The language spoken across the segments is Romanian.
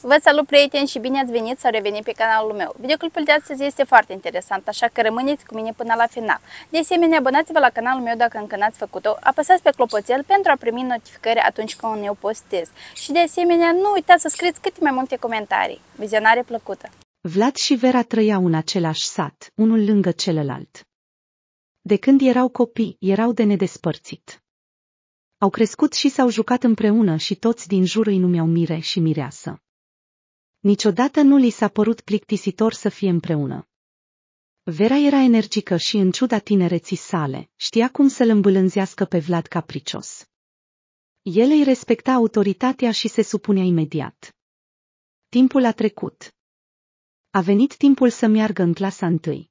Vă salut prieteni și bine ați venit sau revenit pe canalul meu. Videoclipul de astăzi este foarte interesant, așa că rămâneți cu mine până la final. De asemenea, abonați-vă la canalul meu dacă încă n-ați făcut-o, apăsați pe clopoțel pentru a primi notificări atunci când eu postez. Și de asemenea, nu uitați să scrieți cât mai multe comentarii. Vizionare plăcută! Vlad și Vera trăiau în același sat, unul lângă celălalt. De când erau copii, erau de nedespărțit. Au crescut și s-au jucat împreună și toți din jur îi numeau Mire și Mireasă. Niciodată nu li s-a părut plictisitor să fie împreună. Vera era energică și, în ciuda tinereții sale, știa cum să-l îmbâlânzească pe Vlad capricios. El îi respecta autoritatea și se supunea imediat. Timpul a trecut. A venit timpul să meargă în clasa întâi.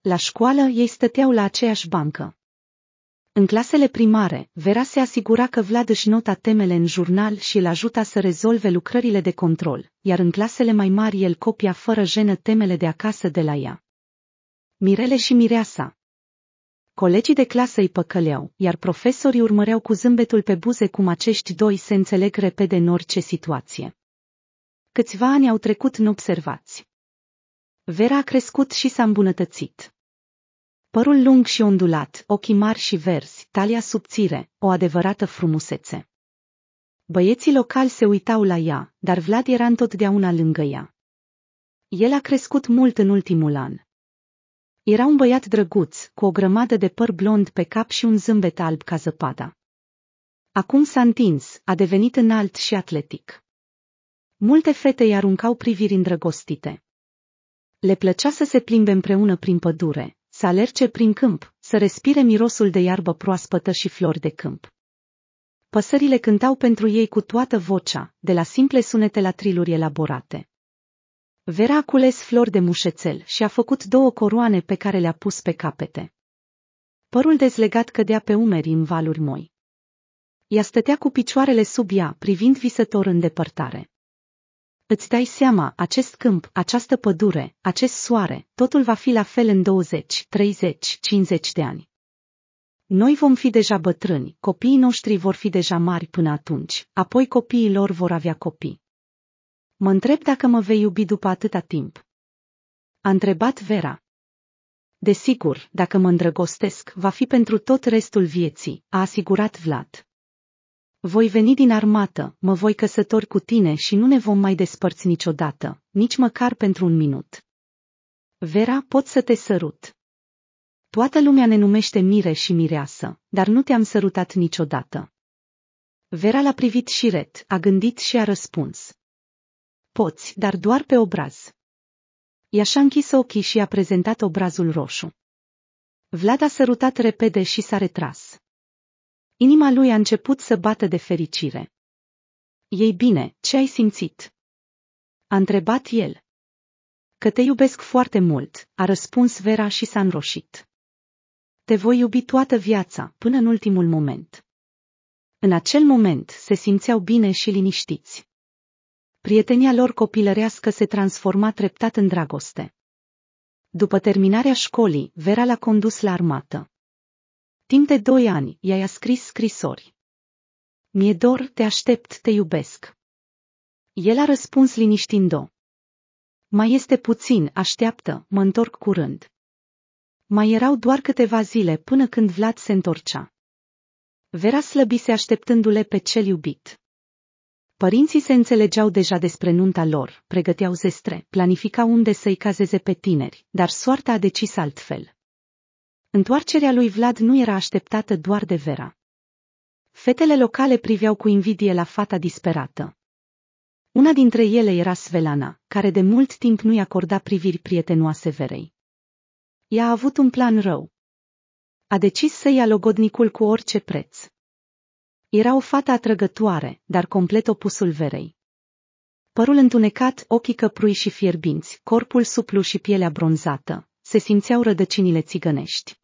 La școală ei stăteau la aceeași bancă. În clasele primare, Vera se asigura că Vlad își nota temele în jurnal și îl ajuta să rezolve lucrările de control, iar în clasele mai mari el copia fără jenă temele de acasă de la ea. Mirele și Mireasa Colegii de clasă îi păcăleau, iar profesorii urmăreau cu zâmbetul pe buze cum acești doi se înțeleg repede în orice situație. Câțiva ani au trecut în observați. Vera a crescut și s-a îmbunătățit. Părul lung și ondulat, ochii mari și verzi, talia subțire, o adevărată frumusețe. Băieții locali se uitau la ea, dar Vlad era întotdeauna lângă ea. El a crescut mult în ultimul an. Era un băiat drăguț, cu o grămadă de păr blond pe cap și un zâmbet alb ca zăpada. Acum s-a întins, a devenit înalt și atletic. Multe fete îi aruncau priviri îndrăgostite. Le plăcea să se plimbe împreună prin pădure, să alerce prin câmp, să respire mirosul de iarbă proaspătă și flori de câmp. Păsările cântau pentru ei cu toată vocea, de la simple sunete la triluri elaborate. Vera a cules flori de mușețel și a făcut două coroane pe care le-a pus pe capete. Părul dezlegat cădea pe umeri în valuri moi. Ea stătea cu picioarele sub ea, privind visător în depărtare. Îți dai seama, acest câmp, această pădure, acest soare, totul va fi la fel în 20, 30, 50 de ani. Noi vom fi deja bătrâni, copiii noștri vor fi deja mari până atunci, apoi copiii lor vor avea copii. Mă întreb dacă mă vei iubi după atâta timp. A întrebat Vera. Desigur, dacă mă îndrăgostesc, va fi pentru tot restul vieții, a asigurat Vlad. Voi veni din armată, mă voi căsători cu tine și nu ne vom mai despărți niciodată, nici măcar pentru un minut. Vera, pot să te sărut. Toată lumea ne numește mire și mireasă, dar nu te-am sărutat niciodată. Vera l-a privit și ret, a gândit și a răspuns. Poți, dar doar pe obraz. Ea și-a închis ochii și a prezentat obrazul roșu. Vlad a sărutat repede și s-a retras. Inima lui a început să bată de fericire. Ei bine, ce ai simțit? A întrebat el. Că te iubesc foarte mult, a răspuns Vera și s-a înroșit. Te voi iubi toată viața, până în ultimul moment. În acel moment se simțeau bine și liniștiți. Prietenia lor copilărească se transforma treptat în dragoste. După terminarea școlii, Vera l-a condus la armată. Timp de doi ani, ea i-a scris scrisori. Mie dor, te aștept, te iubesc. El a răspuns liniștind-o. Mai este puțin, așteaptă, mă întorc curând. Mai erau doar câteva zile până când Vlad se întorcea. Vera slăbise așteptându-le pe cel iubit. Părinții se înțelegeau deja despre nunta lor, pregăteau zestre, planificau unde să-i cazeze pe tineri, dar soarta a decis altfel. Întoarcerea lui Vlad nu era așteptată doar de Vera. Fetele locale priveau cu invidie la fata disperată. Una dintre ele era Svelana, care de mult timp nu-i acorda priviri prietenoase Verei. Ea a avut un plan rău. A decis să ia logodnicul cu orice preț. Era o fată atrăgătoare, dar complet opusul Verei. Părul întunecat, ochii căprui și fierbinți, corpul suplu și pielea bronzată, se simțeau rădăcinile țigănești.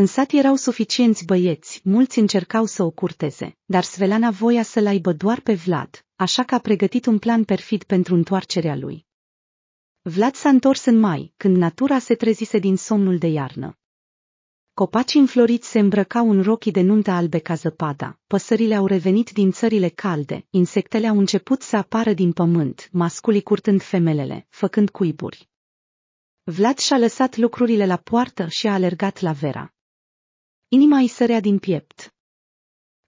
În sat erau suficienți băieți, mulți încercau să o curteze, dar Svelana voia să-l aibă doar pe Vlad, așa că a pregătit un plan perfid pentru întoarcerea lui. Vlad s-a întors în mai, când natura se trezise din somnul de iarnă. Copacii înfloriți se îmbrăcau în rochii de nuntă albe ca zăpada, păsările au revenit din țările calde, insectele au început să apară din pământ, masculii curtând femelele, făcând cuiburi. Vlad și-a lăsat lucrurile la poartă și a alergat la Vera. Inima îi sărea din piept.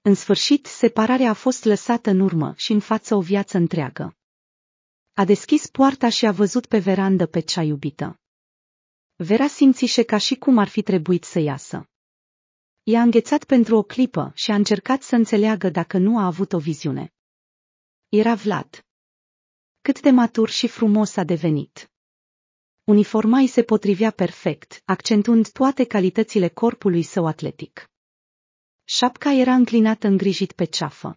În sfârșit, separarea a fost lăsată în urmă și în față o viață întreagă. A deschis poarta și a văzut pe verandă pe cea iubită. Vera simțise ca și cum ar fi trebuit să iasă. I-a înghețat pentru o clipă și a încercat să înțeleagă dacă nu a avut o viziune. Era Vlad. Cât de matur și frumos a devenit. Uniforma îi se potrivea perfect, accentuând toate calitățile corpului său atletic. Șapca era înclinată îngrijit pe ceafă.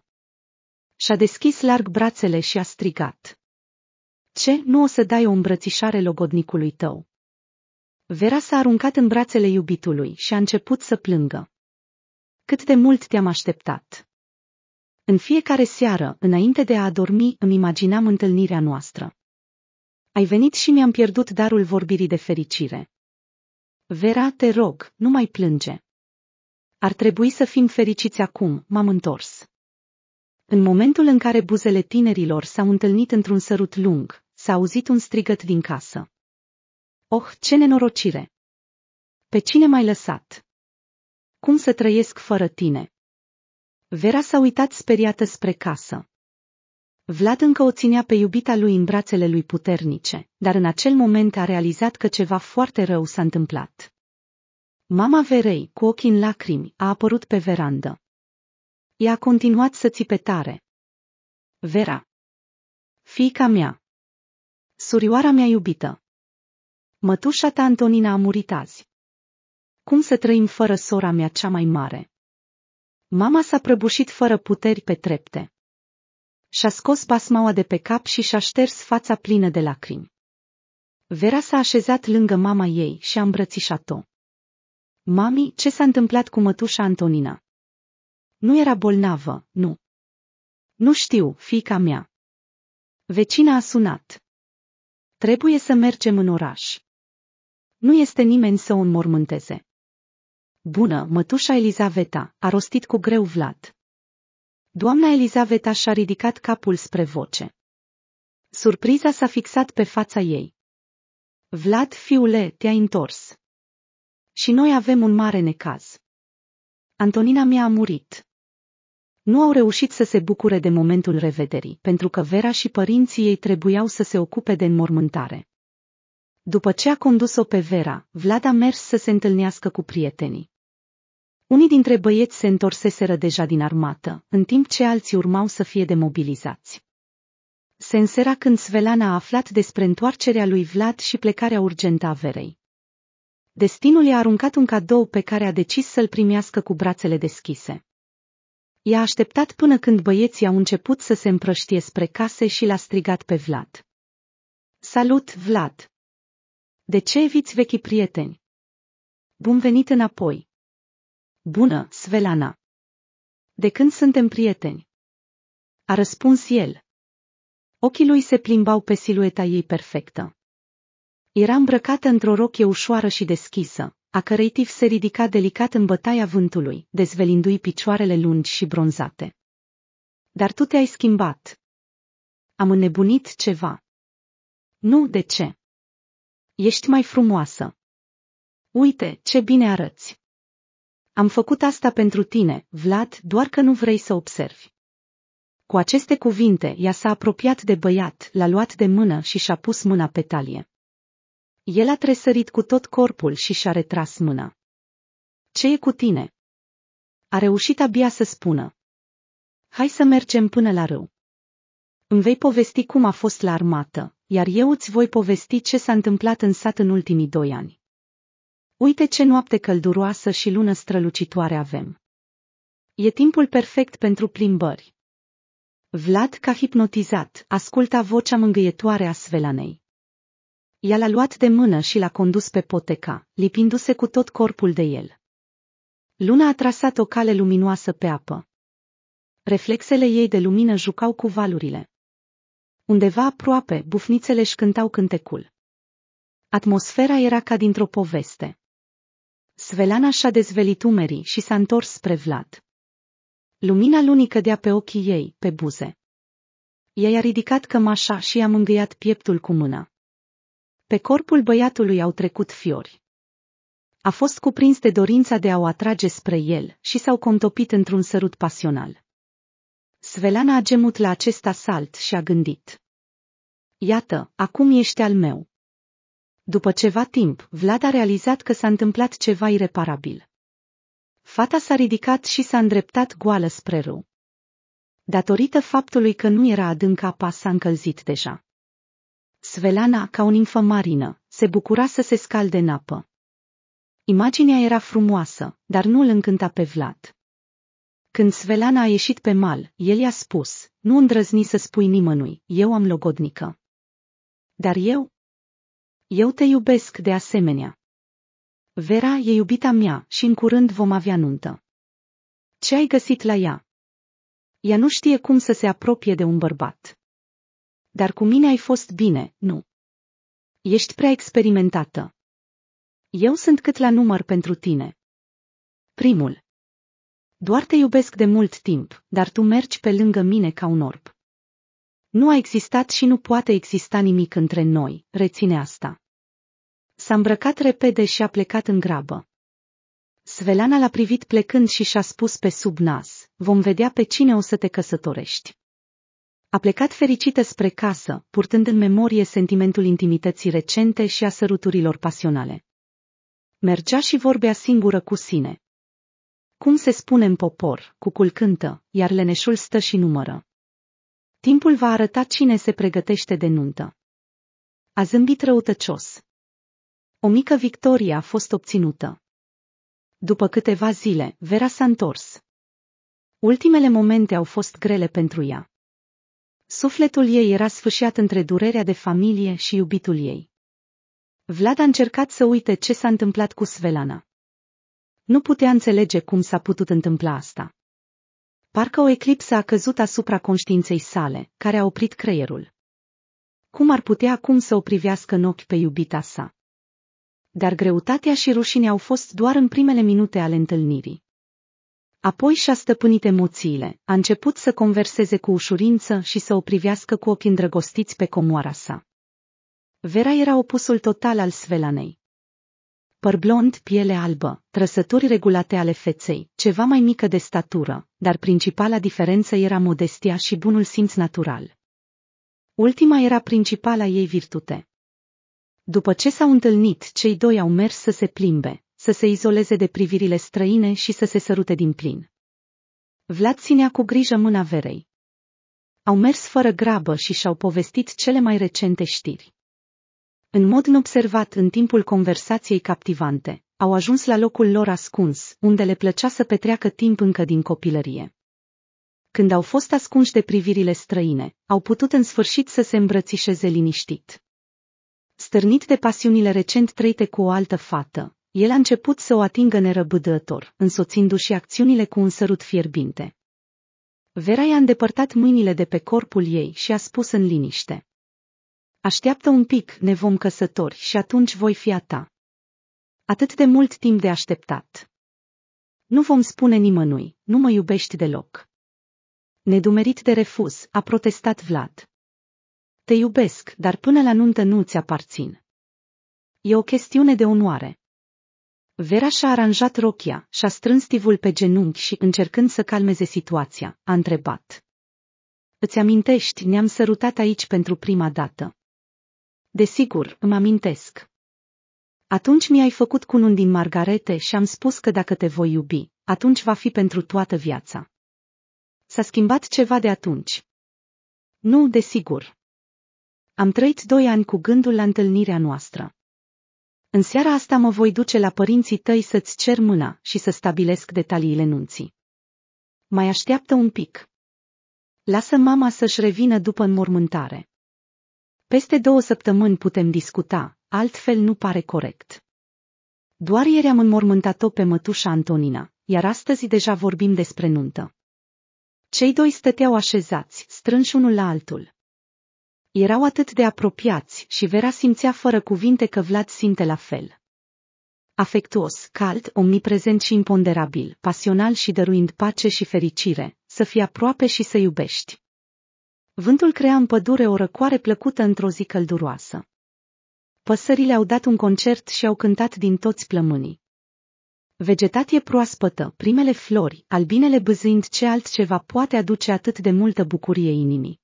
Și-a deschis larg brațele și a strigat. Ce, nu o să dai o îmbrățișare logodnicului tău? Vera s-a aruncat în brațele iubitului și a început să plângă. Cât de mult te-am așteptat! În fiecare seară, înainte de a adormi, îmi imaginam întâlnirea noastră. Ai venit și mi-am pierdut darul vorbirii de fericire. Vera, te rog, nu mai plânge. Ar trebui să fim fericiți acum, m-am întors. În momentul în care buzele tinerilor s-au întâlnit într-un sărut lung, s-a auzit un strigăt din casă. Oh, ce nenorocire! Pe cine m-ai lăsat? Cum să trăiesc fără tine? Vera s-a uitat speriată spre casă. Vlad încă o ținea pe iubita lui în brațele lui puternice, dar în acel moment a realizat că ceva foarte rău s-a întâmplat. Mama Verei, cu ochii în lacrimi, a apărut pe verandă. Ea a continuat să țipe tare. Vera. Fiica mea. Surioara mea iubită. Mătușa ta Antonina a murit azi. Cum să trăim fără sora mea cea mai mare? Mama s-a prăbușit fără puteri pe trepte și-a scos pasmaua de pe cap și și-a șters fața plină de lacrimi. Vera s-a așezat lângă mama ei și a îmbrățișat-o. Mami, ce s-a întâmplat cu mătușa Antonina? Nu era bolnavă, nu. Nu știu, fica mea. Vecina a sunat. Trebuie să mergem în oraș. Nu este nimeni să o înmormânteze. Bună, mătușa Elizaveta, a rostit cu greu Vlad. Doamna Elizaveta și-a ridicat capul spre voce. Surpriza s-a fixat pe fața ei. Vlad, fiule, te-a întors. Și noi avem un mare necaz. Antonina mi a murit. Nu au reușit să se bucure de momentul revederii, pentru că Vera și părinții ei trebuiau să se ocupe de înmormântare. După ce a condus-o pe Vera, Vlad a mers să se întâlnească cu prietenii. Unii dintre băieți se întorseseră deja din armată, în timp ce alții urmau să fie demobilizați. Se însera când Svelan a aflat despre întoarcerea lui Vlad și plecarea urgentă a verei. Destinul i-a aruncat un cadou pe care a decis să-l primească cu brațele deschise. I-a așteptat până când băieții au început să se împrăștie spre case și l-a strigat pe Vlad. Salut, Vlad! De ce eviți vechi prieteni? Bun venit înapoi! Bună, Svelana! De când suntem prieteni? A răspuns el. Ochii lui se plimbau pe silueta ei perfectă. Era îmbrăcată într-o rochie ușoară și deschisă, a cărei tif se ridica delicat în bătaia vântului, dezvelindu-i picioarele lungi și bronzate. Dar tu te-ai schimbat. Am înnebunit ceva. Nu, de ce? Ești mai frumoasă. Uite, ce bine arăți. Am făcut asta pentru tine, Vlad, doar că nu vrei să observi. Cu aceste cuvinte, ea s-a apropiat de băiat, l-a luat de mână și și-a pus mâna pe talie. El a tresărit cu tot corpul și și-a retras mâna. Ce e cu tine? A reușit abia să spună. Hai să mergem până la râu. Îmi vei povesti cum a fost la armată, iar eu îți voi povesti ce s-a întâmplat în sat în ultimii doi ani. Uite ce noapte călduroasă și lună strălucitoare avem. E timpul perfect pentru plimbări. Vlad, ca hipnotizat, asculta vocea mângâietoare a Svelanei. Ea l-a luat de mână și l-a condus pe poteca, lipindu-se cu tot corpul de el. Luna a trasat o cale luminoasă pe apă. Reflexele ei de lumină jucau cu valurile. Undeva aproape, bufnițele își cântau cântecul. Atmosfera era ca dintr-o poveste. Svelana și-a dezvelit umerii și s-a întors spre Vlad. Lumina lunii cădea pe ochii ei, pe buze. Ea i-a ridicat cămașa și i-a mângâiat pieptul cu mâna. Pe corpul băiatului au trecut fiori. A fost cuprins de dorința de a o atrage spre el și s-au contopit într-un sărut pasional. Svelana a gemut la acest asalt și a gândit. Iată, acum ești al meu. După ceva timp, Vlad a realizat că s-a întâmplat ceva ireparabil. Fata s-a ridicat și s-a îndreptat goală spre râu. Datorită faptului că nu era adânc apa s-a încălzit deja. Svelana, ca o nimfă marină, se bucura să se scalde în apă. Imaginea era frumoasă, dar nu îl încânta pe Vlad. Când Svelana a ieșit pe mal, el i-a spus, nu îndrăzni să spui nimănui, eu am logodnică. Dar eu, eu te iubesc de asemenea. Vera e iubita mea și în curând vom avea nuntă. Ce ai găsit la ea? Ea nu știe cum să se apropie de un bărbat. Dar cu mine ai fost bine, nu? Ești prea experimentată. Eu sunt cât la număr pentru tine. Primul. Doar te iubesc de mult timp, dar tu mergi pe lângă mine ca un orb. Nu a existat și nu poate exista nimic între noi, reține asta. S-a îmbrăcat repede și a plecat în grabă. Svelana l-a privit plecând și și-a spus pe sub nas, vom vedea pe cine o să te căsătorești. A plecat fericită spre casă, purtând în memorie sentimentul intimității recente și a săruturilor pasionale. Mergea și vorbea singură cu sine. Cum se spune în popor, „Cu cântă, iar leneșul stă și numără. Timpul va arăta cine se pregătește de nuntă. A zâmbit răutăcios. O mică victorie a fost obținută. După câteva zile, Vera s-a întors. Ultimele momente au fost grele pentru ea. Sufletul ei era sfâșiat între durerea de familie și iubitul ei. Vlad a încercat să uite ce s-a întâmplat cu Svelana. Nu putea înțelege cum s-a putut întâmpla asta. Parcă o eclipsă a căzut asupra conștiinței sale, care a oprit creierul. Cum ar putea acum să o privească în ochi pe iubita sa? Dar greutatea și rușinea au fost doar în primele minute ale întâlnirii. Apoi și-a stăpânit emoțiile, a început să converseze cu ușurință și să o privească cu ochii îndrăgostiți pe comoara sa. Vera era opusul total al Svelanei păr blond, piele albă, trăsături regulate ale feței, ceva mai mică de statură, dar principala diferență era modestia și bunul simț natural. Ultima era principala ei virtute. După ce s-au întâlnit, cei doi au mers să se plimbe, să se izoleze de privirile străine și să se sărute din plin. Vlad ținea cu grijă mâna Verei. Au mers fără grabă și și-au povestit cele mai recente știri. În mod neobservat în timpul conversației captivante, au ajuns la locul lor ascuns, unde le plăcea să petreacă timp încă din copilărie. Când au fost ascunși de privirile străine, au putut în sfârșit să se îmbrățișeze liniștit. Stârnit de pasiunile recent trăite cu o altă fată, el a început să o atingă nerăbdător, însoțindu-și acțiunile cu un sărut fierbinte. Vera i-a îndepărtat mâinile de pe corpul ei și a spus în liniște. Așteaptă un pic, ne vom căsători și atunci voi fi a ta. Atât de mult timp de așteptat. Nu vom spune nimănui, nu mă iubești deloc. Nedumerit de refuz, a protestat Vlad. Te iubesc, dar până la nuntă nu ți aparțin. E o chestiune de onoare. Vera și-a aranjat rochia, și-a strâns tivul pe genunchi și, încercând să calmeze situația, a întrebat. Îți amintești, ne-am sărutat aici pentru prima dată. Desigur, îmi amintesc. Atunci mi-ai făcut cunun din margarete și am spus că dacă te voi iubi, atunci va fi pentru toată viața. S-a schimbat ceva de atunci. Nu, desigur. Am trăit doi ani cu gândul la întâlnirea noastră. În seara asta mă voi duce la părinții tăi să-ți cer mâna și să stabilesc detaliile nunții. Mai așteaptă un pic. Lasă mama să-și revină după înmormântare. Peste două săptămâni putem discuta, altfel nu pare corect. Doar ieri am înmormântat-o pe mătușa Antonina, iar astăzi deja vorbim despre nuntă. Cei doi stăteau așezați, strânși unul la altul. Erau atât de apropiați și Vera simțea fără cuvinte că Vlad simte la fel. Afectuos, cald, omniprezent și imponderabil, pasional și dăruind pace și fericire, să fii aproape și să iubești. Vântul crea în pădure o răcoare plăcută într-o zi călduroasă. Păsările au dat un concert și au cântat din toți plămânii. Vegetatie proaspătă, primele flori, albinele băzâind ce altceva poate aduce atât de multă bucurie inimii.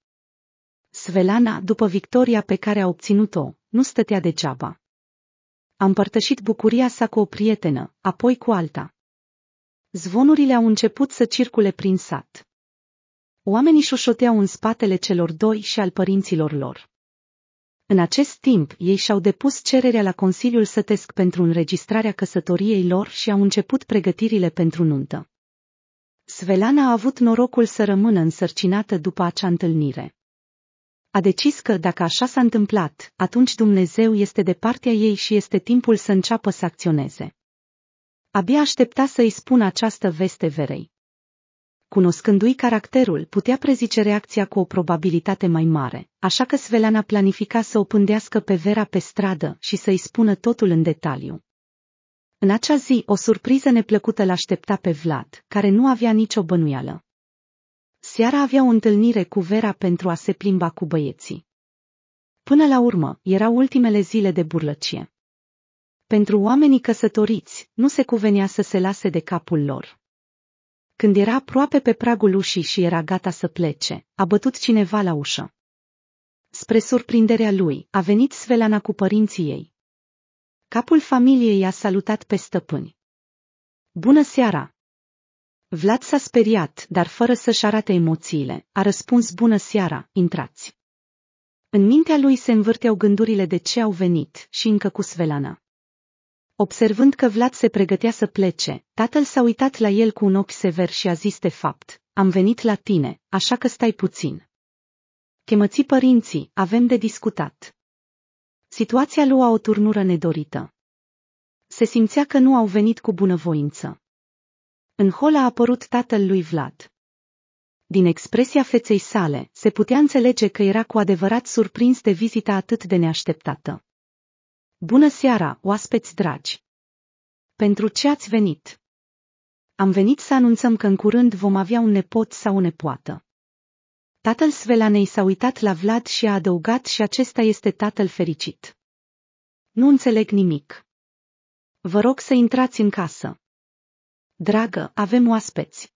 Svelana, după victoria pe care a obținut-o, nu stătea degeaba. A împărtășit bucuria sa cu o prietenă, apoi cu alta. Zvonurile au început să circule prin sat. Oamenii șoșoteau în spatele celor doi și al părinților lor. În acest timp, ei și-au depus cererea la Consiliul Sătesc pentru înregistrarea căsătoriei lor și au început pregătirile pentru nuntă. Svelana a avut norocul să rămână însărcinată după acea întâlnire. A decis că dacă așa s-a întâmplat, atunci Dumnezeu este de partea ei și este timpul să înceapă să acționeze. Abia aștepta să-i spună această veste verei cunoscându-i caracterul, putea prezice reacția cu o probabilitate mai mare, așa că Sveleana planifica să o pândească pe Vera pe stradă și să-i spună totul în detaliu. În acea zi, o surpriză neplăcută l-aștepta pe Vlad, care nu avea nicio bănuială. Seara avea o întâlnire cu Vera pentru a se plimba cu băieții. Până la urmă, erau ultimele zile de burlăcie. Pentru oamenii căsătoriți, nu se cuvenea să se lase de capul lor. Când era aproape pe pragul ușii și era gata să plece, a bătut cineva la ușă. Spre surprinderea lui, a venit Svelana cu părinții ei. Capul familiei a salutat pe stăpâni. Bună seara! Vlad s-a speriat, dar fără să-și arate emoțiile, a răspuns bună seara, intrați. În mintea lui se învârteau gândurile de ce au venit și încă cu Svelana. Observând că Vlad se pregătea să plece, tatăl s-a uitat la el cu un ochi sever și a zis de fapt, am venit la tine, așa că stai puțin. Chemății părinții, avem de discutat. Situația lua o turnură nedorită. Se simțea că nu au venit cu bunăvoință. În hol a apărut tatăl lui Vlad. Din expresia feței sale, se putea înțelege că era cu adevărat surprins de vizita atât de neașteptată. Bună seara, oaspeți dragi! Pentru ce ați venit? Am venit să anunțăm că în curând vom avea un nepot sau o nepoată. Tatăl Svelanei s-a uitat la Vlad și a adăugat și acesta este tatăl fericit. Nu înțeleg nimic. Vă rog să intrați în casă. Dragă, avem oaspeți.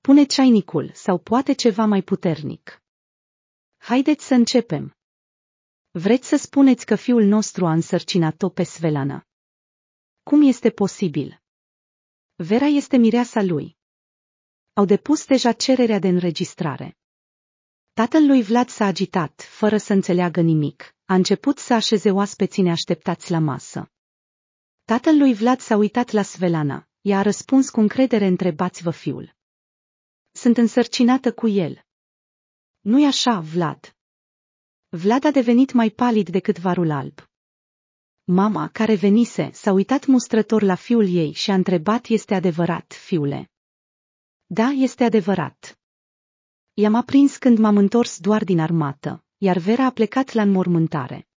Pune ceainicul sau poate ceva mai puternic. Haideți să începem. Vreți să spuneți că fiul nostru a însărcinat-o pe Svelana? Cum este posibil? Vera este mireasa lui. Au depus deja cererea de înregistrare. Tatăl lui Vlad s-a agitat, fără să înțeleagă nimic. A început să așeze oaspeții neașteptați la masă. Tatăl lui Vlad s-a uitat la Svelana. Ea a răspuns cu încredere întrebați-vă fiul. Sunt însărcinată cu el. Nu-i așa, Vlad? Vlad a devenit mai palid decât varul alb. Mama, care venise, s-a uitat mustrător la fiul ei și a întrebat este adevărat, fiule. Da, este adevărat. I-am aprins când m-am întors doar din armată, iar Vera a plecat la înmormântare.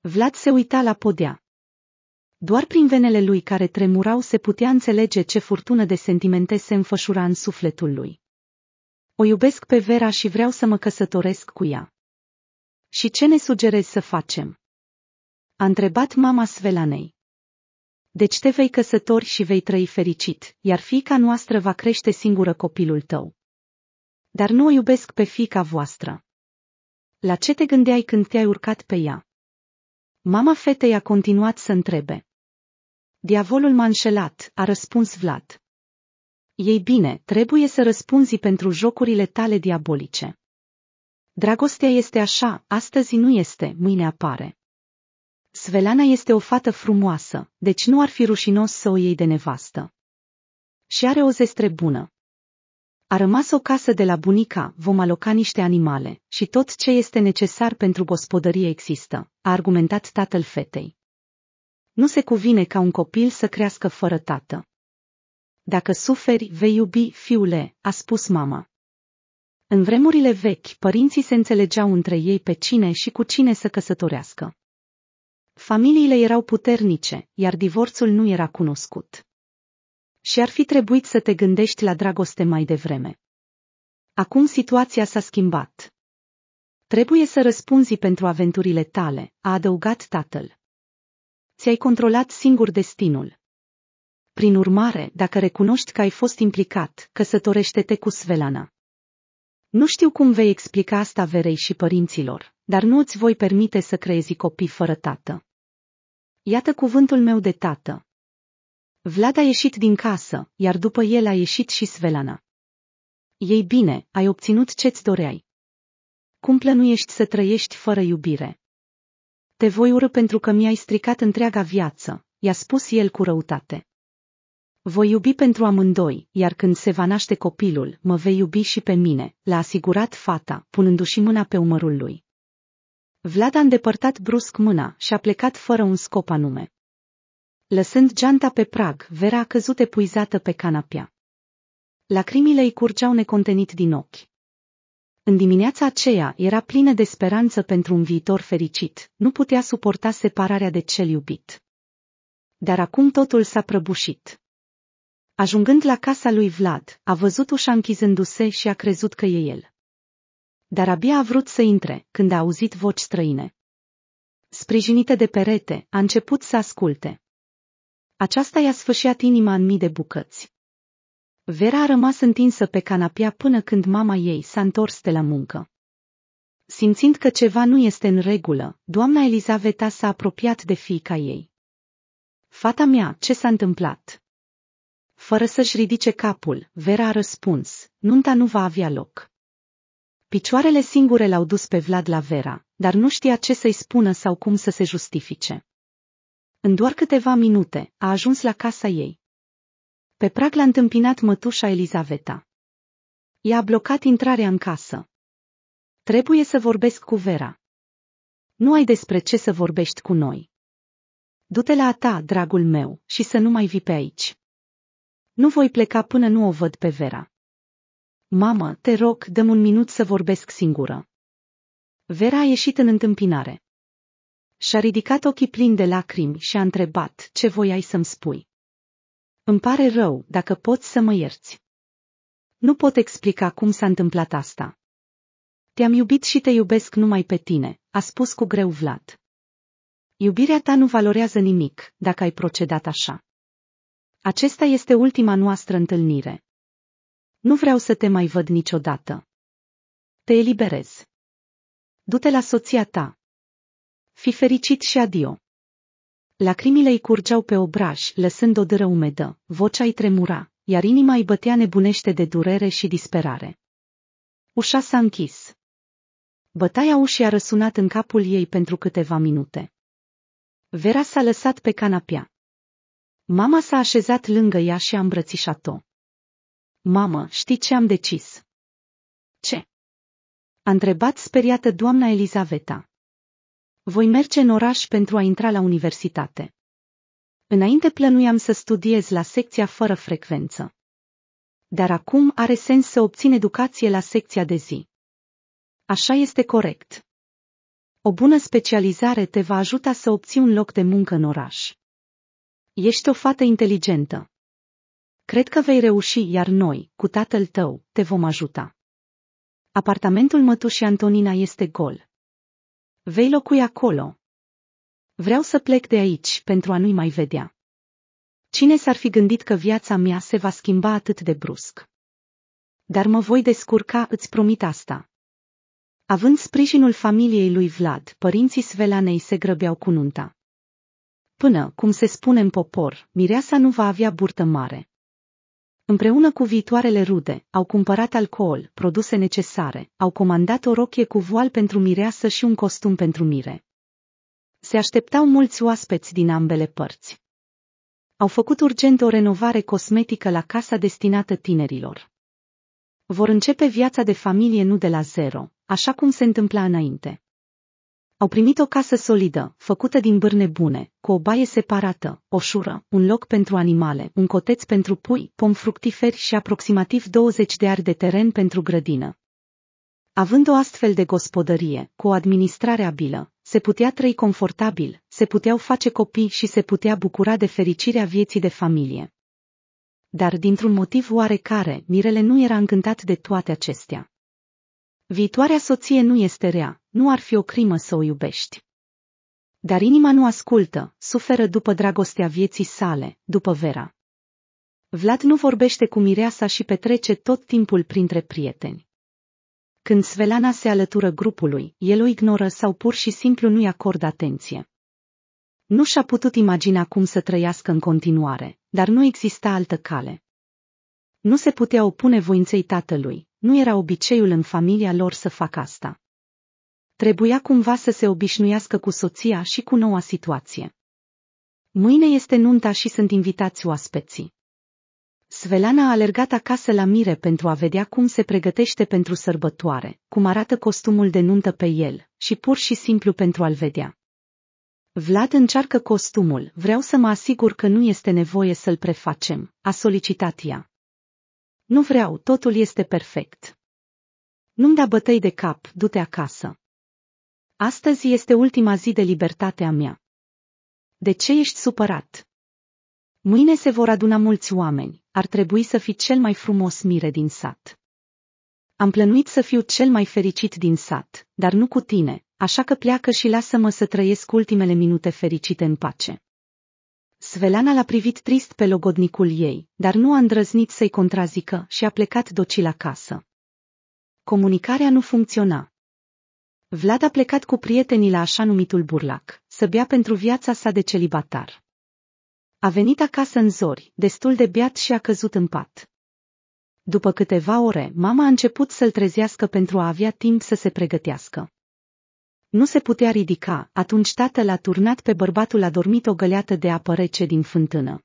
Vlad se uita la podea. Doar prin venele lui care tremurau se putea înțelege ce furtună de sentimente se înfășura în sufletul lui. O iubesc pe Vera și vreau să mă căsătoresc cu ea. Și ce ne sugerezi să facem? A întrebat mama Svelanei. Deci te vei căsători și vei trăi fericit, iar fiica noastră va crește singură copilul tău. Dar nu o iubesc pe fiica voastră. La ce te gândeai când te-ai urcat pe ea? Mama fetei a continuat să întrebe. Diavolul m-a înșelat, a răspuns Vlad. Ei bine, trebuie să răspunzi pentru jocurile tale diabolice. Dragostea este așa, astăzi nu este, mâine apare. Svelana este o fată frumoasă, deci nu ar fi rușinos să o iei de nevastă. Și are o zestre bună. A rămas o casă de la bunica, vom aloca niște animale, și tot ce este necesar pentru gospodărie există, a argumentat tatăl fetei. Nu se cuvine ca un copil să crească fără tată. Dacă suferi, vei iubi, fiule, a spus mama. În vremurile vechi, părinții se înțelegeau între ei pe cine și cu cine să căsătorească. Familiile erau puternice, iar divorțul nu era cunoscut. Și ar fi trebuit să te gândești la dragoste mai devreme. Acum situația s-a schimbat. Trebuie să răspunzi pentru aventurile tale, a adăugat tatăl. Ți-ai controlat singur destinul. Prin urmare, dacă recunoști că ai fost implicat, căsătorește-te cu Svelana. Nu știu cum vei explica asta verei și părinților, dar nu îți voi permite să creezi copii fără tată. Iată cuvântul meu de tată. Vlad a ieșit din casă, iar după el a ieșit și Svelana. Ei bine, ai obținut ce-ți doreai. Cum plănuiești să trăiești fără iubire? Te voi ură pentru că mi-ai stricat întreaga viață, i-a spus el cu răutate. Voi iubi pentru amândoi, iar când se va naște copilul, mă vei iubi și pe mine, l-a asigurat fata, punându-și mâna pe umărul lui. Vlad a îndepărtat brusc mâna și a plecat fără un scop anume. Lăsând geanta pe prag, Vera a căzut epuizată pe canapea. Lacrimile îi curgeau necontenit din ochi. În dimineața aceea era plină de speranță pentru un viitor fericit, nu putea suporta separarea de cel iubit. Dar acum totul s-a prăbușit. Ajungând la casa lui Vlad, a văzut ușa închizându-se și a crezut că e el. Dar abia a vrut să intre, când a auzit voci străine. Sprijinită de perete, a început să asculte. Aceasta i-a sfâșiat inima în mii de bucăți. Vera a rămas întinsă pe canapea până când mama ei s-a întors de la muncă. Simțind că ceva nu este în regulă, doamna Elizaveta s-a apropiat de fiica ei. Fata mea, ce s-a întâmplat? Fără să-și ridice capul, Vera a răspuns, nunta nu va avea loc. Picioarele singure l-au dus pe Vlad la Vera, dar nu știa ce să-i spună sau cum să se justifice. În doar câteva minute, a ajuns la casa ei. Pe prag l-a întâmpinat mătușa Elizaveta. I-a blocat intrarea în casă. Trebuie să vorbesc cu Vera. Nu ai despre ce să vorbești cu noi. Du-te la a ta, dragul meu, și să nu mai vii pe aici. Nu voi pleca până nu o văd pe Vera. Mamă, te rog, dăm un minut să vorbesc singură. Vera a ieșit în întâmpinare. Și-a ridicat ochii plini de lacrimi și a întrebat ce voiai să-mi spui. Îmi pare rău, dacă poți să mă ierți. Nu pot explica cum s-a întâmplat asta. Te-am iubit și te iubesc numai pe tine, a spus cu greu Vlad. Iubirea ta nu valorează nimic dacă ai procedat așa. Acesta este ultima noastră întâlnire. Nu vreau să te mai văd niciodată. Te eliberez. Du-te la soția ta. Fi fericit și adio. Lacrimile îi curgeau pe obraj, lăsând o dără umedă, vocea îi tremura, iar inima îi bătea nebunește de durere și disperare. Ușa s-a închis. Bătaia ușii a răsunat în capul ei pentru câteva minute. Vera s-a lăsat pe canapea. Mama s-a așezat lângă ea și a îmbrățișat-o. Mamă, știi ce am decis? Ce? A întrebat speriată doamna Elizaveta. Voi merge în oraș pentru a intra la universitate. Înainte plănuiam să studiez la secția fără frecvență. Dar acum are sens să obțin educație la secția de zi. Așa este corect. O bună specializare te va ajuta să obții un loc de muncă în oraș. Ești o fată inteligentă. Cred că vei reuși, iar noi, cu tatăl tău, te vom ajuta. Apartamentul mătușii Antonina este gol. Vei locui acolo. Vreau să plec de aici pentru a nu-i mai vedea. Cine s-ar fi gândit că viața mea se va schimba atât de brusc? Dar mă voi descurca, îți promit asta. Având sprijinul familiei lui Vlad, părinții Svelanei se grăbeau cu nunta. Până, cum se spune în popor, mireasa nu va avea burtă mare. Împreună cu viitoarele rude, au cumpărat alcool, produse necesare, au comandat o rochie cu voal pentru mireasă și un costum pentru mire. Se așteptau mulți oaspeți din ambele părți. Au făcut urgent o renovare cosmetică la casa destinată tinerilor. Vor începe viața de familie nu de la zero, așa cum se întâmpla înainte. Au primit o casă solidă, făcută din bârne bune, cu o baie separată, o șură, un loc pentru animale, un coteț pentru pui, pom fructiferi și aproximativ 20 de ari de teren pentru grădină. Având o astfel de gospodărie, cu o administrare abilă, se putea trăi confortabil, se puteau face copii și se putea bucura de fericirea vieții de familie. Dar dintr-un motiv oarecare, Mirele nu era încântat de toate acestea. Viitoarea soție nu este rea, nu ar fi o crimă să o iubești. Dar inima nu ascultă, suferă după dragostea vieții sale, după vera. Vlad nu vorbește cu mireasa și petrece tot timpul printre prieteni. Când Svelana se alătură grupului, el o ignoră sau pur și simplu nu-i acordă atenție. Nu și-a putut imagina cum să trăiască în continuare, dar nu exista altă cale. Nu se putea opune voinței tatălui, nu era obiceiul în familia lor să facă asta. Trebuia cumva să se obișnuiască cu soția și cu noua situație. Mâine este nunta și sunt invitați oaspeții. Svelana a alergat acasă la Mire pentru a vedea cum se pregătește pentru sărbătoare, cum arată costumul de nuntă pe el, și pur și simplu pentru a-l vedea. Vlad încearcă costumul, vreau să mă asigur că nu este nevoie să-l prefacem, a solicitat ea. Nu vreau, totul este perfect. Nu-mi da bătăi de cap, du-te acasă. Astăzi este ultima zi de libertatea mea. De ce ești supărat? Mâine se vor aduna mulți oameni, ar trebui să fii cel mai frumos mire din sat. Am plănuit să fiu cel mai fericit din sat, dar nu cu tine, așa că pleacă și lasă-mă să trăiesc ultimele minute fericite în pace. Svelana l-a privit trist pe logodnicul ei, dar nu a îndrăznit să-i contrazică și a plecat docil acasă. Comunicarea nu funcționa. Vlad a plecat cu prietenii la așa numitul burlac, să bea pentru viața sa de celibatar. A venit acasă în zori, destul de beat și a căzut în pat. După câteva ore, mama a început să-l trezească pentru a avea timp să se pregătească. Nu se putea ridica, atunci tatăl a turnat pe bărbatul adormit o găleată de apă rece din fântână.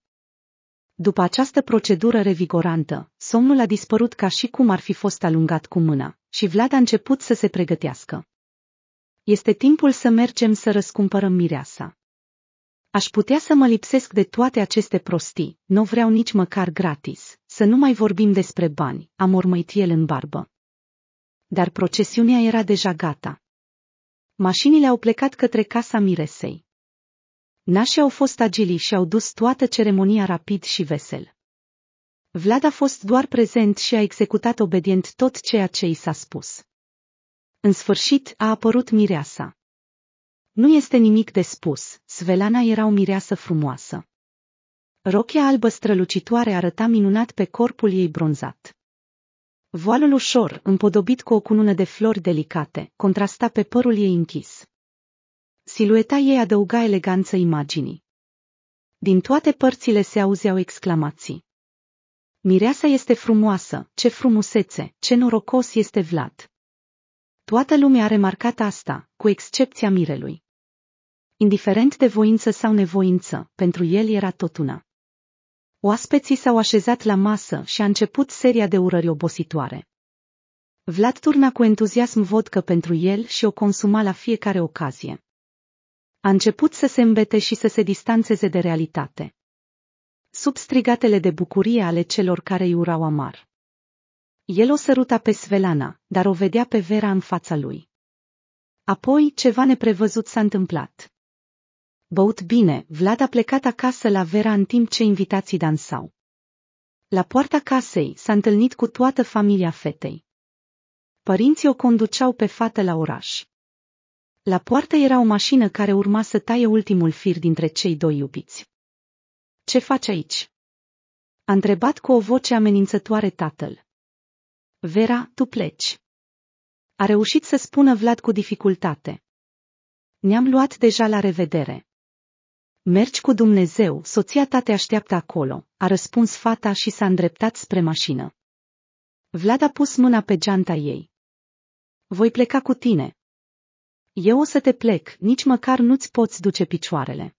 După această procedură revigorantă, somnul a dispărut ca și cum ar fi fost alungat cu mâna, și Vlad a început să se pregătească. Este timpul să mergem să răscumpărăm mireasa. Aș putea să mă lipsesc de toate aceste prostii, nu vreau nici măcar gratis, să nu mai vorbim despre bani, Am urmăit el în barbă. Dar procesiunea era deja gata, Mașinile au plecat către casa miresei. Nașii au fost agili și au dus toată ceremonia rapid și vesel. Vlad a fost doar prezent și a executat obedient tot ceea ce i s-a spus. În sfârșit a apărut mireasa. Nu este nimic de spus, Svelana era o mireasă frumoasă. Rochia albă strălucitoare arăta minunat pe corpul ei bronzat. Voalul ușor, împodobit cu o cunună de flori delicate, contrasta pe părul ei închis. Silueta ei adăuga eleganță imaginii. Din toate părțile se auzeau exclamații. Mireasa este frumoasă, ce frumusețe, ce norocos este Vlad. Toată lumea a remarcat asta, cu excepția mirelui. Indiferent de voință sau nevoință, pentru el era tot una. Oaspeții s-au așezat la masă și a început seria de urări obositoare. Vlad turna cu entuziasm vodcă pentru el și o consuma la fiecare ocazie. A început să se îmbete și să se distanțeze de realitate. Sub strigatele de bucurie ale celor care îi urau amar. El o săruta pe Svelana, dar o vedea pe Vera în fața lui. Apoi, ceva neprevăzut s-a întâmplat. Băut bine, Vlad a plecat acasă la Vera în timp ce invitații dansau. La poarta casei s-a întâlnit cu toată familia fetei. Părinții o conduceau pe fată la oraș. La poartă era o mașină care urma să taie ultimul fir dintre cei doi iubiți. Ce faci aici?" A întrebat cu o voce amenințătoare tatăl. Vera, tu pleci." A reușit să spună Vlad cu dificultate. Ne-am luat deja la revedere. Mergi cu Dumnezeu, soția ta te așteaptă acolo, a răspuns fata și s-a îndreptat spre mașină. Vlad a pus mâna pe geanta ei. Voi pleca cu tine. Eu o să te plec, nici măcar nu-ți poți duce picioarele.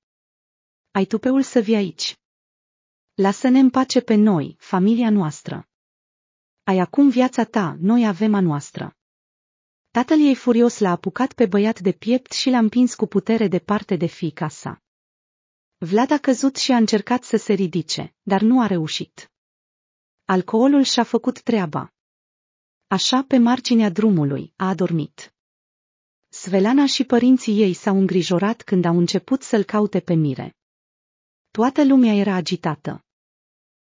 Ai tupeul să vii aici. Lasă-ne în pace pe noi, familia noastră. Ai acum viața ta, noi avem a noastră. Tatăl ei furios l-a apucat pe băiat de piept și l-a împins cu putere departe de fiica sa. Vlad a căzut și a încercat să se ridice, dar nu a reușit. Alcoolul și-a făcut treaba. Așa, pe marginea drumului, a adormit. Svelana și părinții ei s-au îngrijorat când au început să-l caute pe mire. Toată lumea era agitată.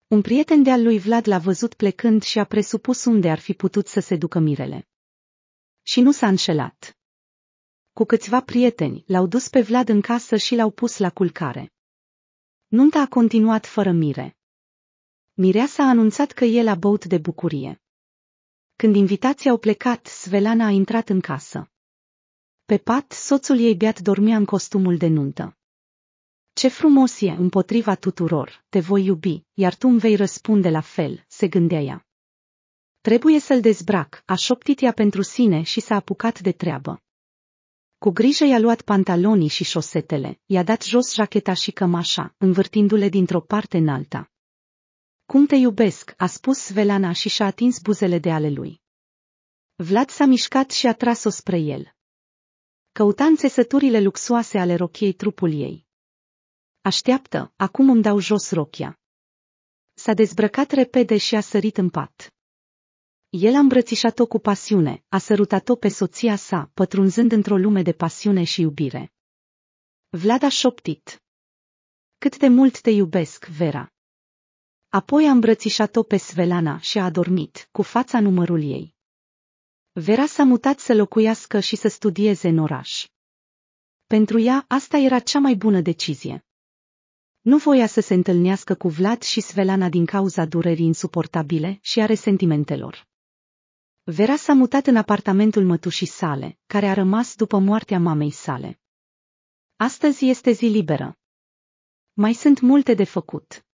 Un prieten de-al lui Vlad l-a văzut plecând și a presupus unde ar fi putut să se ducă mirele. Și nu s-a înșelat cu câțiva prieteni, l-au dus pe Vlad în casă și l-au pus la culcare. Nunta a continuat fără mire. Mireasa a anunțat că el a băut de bucurie. Când invitații au plecat, Svelana a intrat în casă. Pe pat, soțul ei beat dormea în costumul de nuntă. Ce frumos e împotriva tuturor, te voi iubi, iar tu îmi vei răspunde la fel, se gândea ea. Trebuie să-l dezbrac, a șoptit ea pentru sine și s-a apucat de treabă. Cu grijă i-a luat pantalonii și șosetele, i-a dat jos jacheta și cămașa, învârtindu-le dintr-o parte în alta. Cum te iubesc, a spus Svelana și și-a atins buzele de ale lui. Vlad s-a mișcat și a tras-o spre el. Căuta înțesăturile luxoase ale rochiei trupul ei. Așteaptă, acum îmi dau jos rochia. S-a dezbrăcat repede și a sărit în pat. El a îmbrățișat-o cu pasiune, a sărutat-o pe soția sa, pătrunzând într-o lume de pasiune și iubire. Vlad a șoptit. Cât de mult te iubesc, Vera. Apoi a îmbrățișat-o pe Svelana și a adormit, cu fața numărul ei. Vera s-a mutat să locuiască și să studieze în oraș. Pentru ea, asta era cea mai bună decizie. Nu voia să se întâlnească cu Vlad și Svelana din cauza durerii insuportabile și a resentimentelor. Vera s-a mutat în apartamentul mătușii sale, care a rămas după moartea mamei sale. Astăzi este zi liberă. Mai sunt multe de făcut.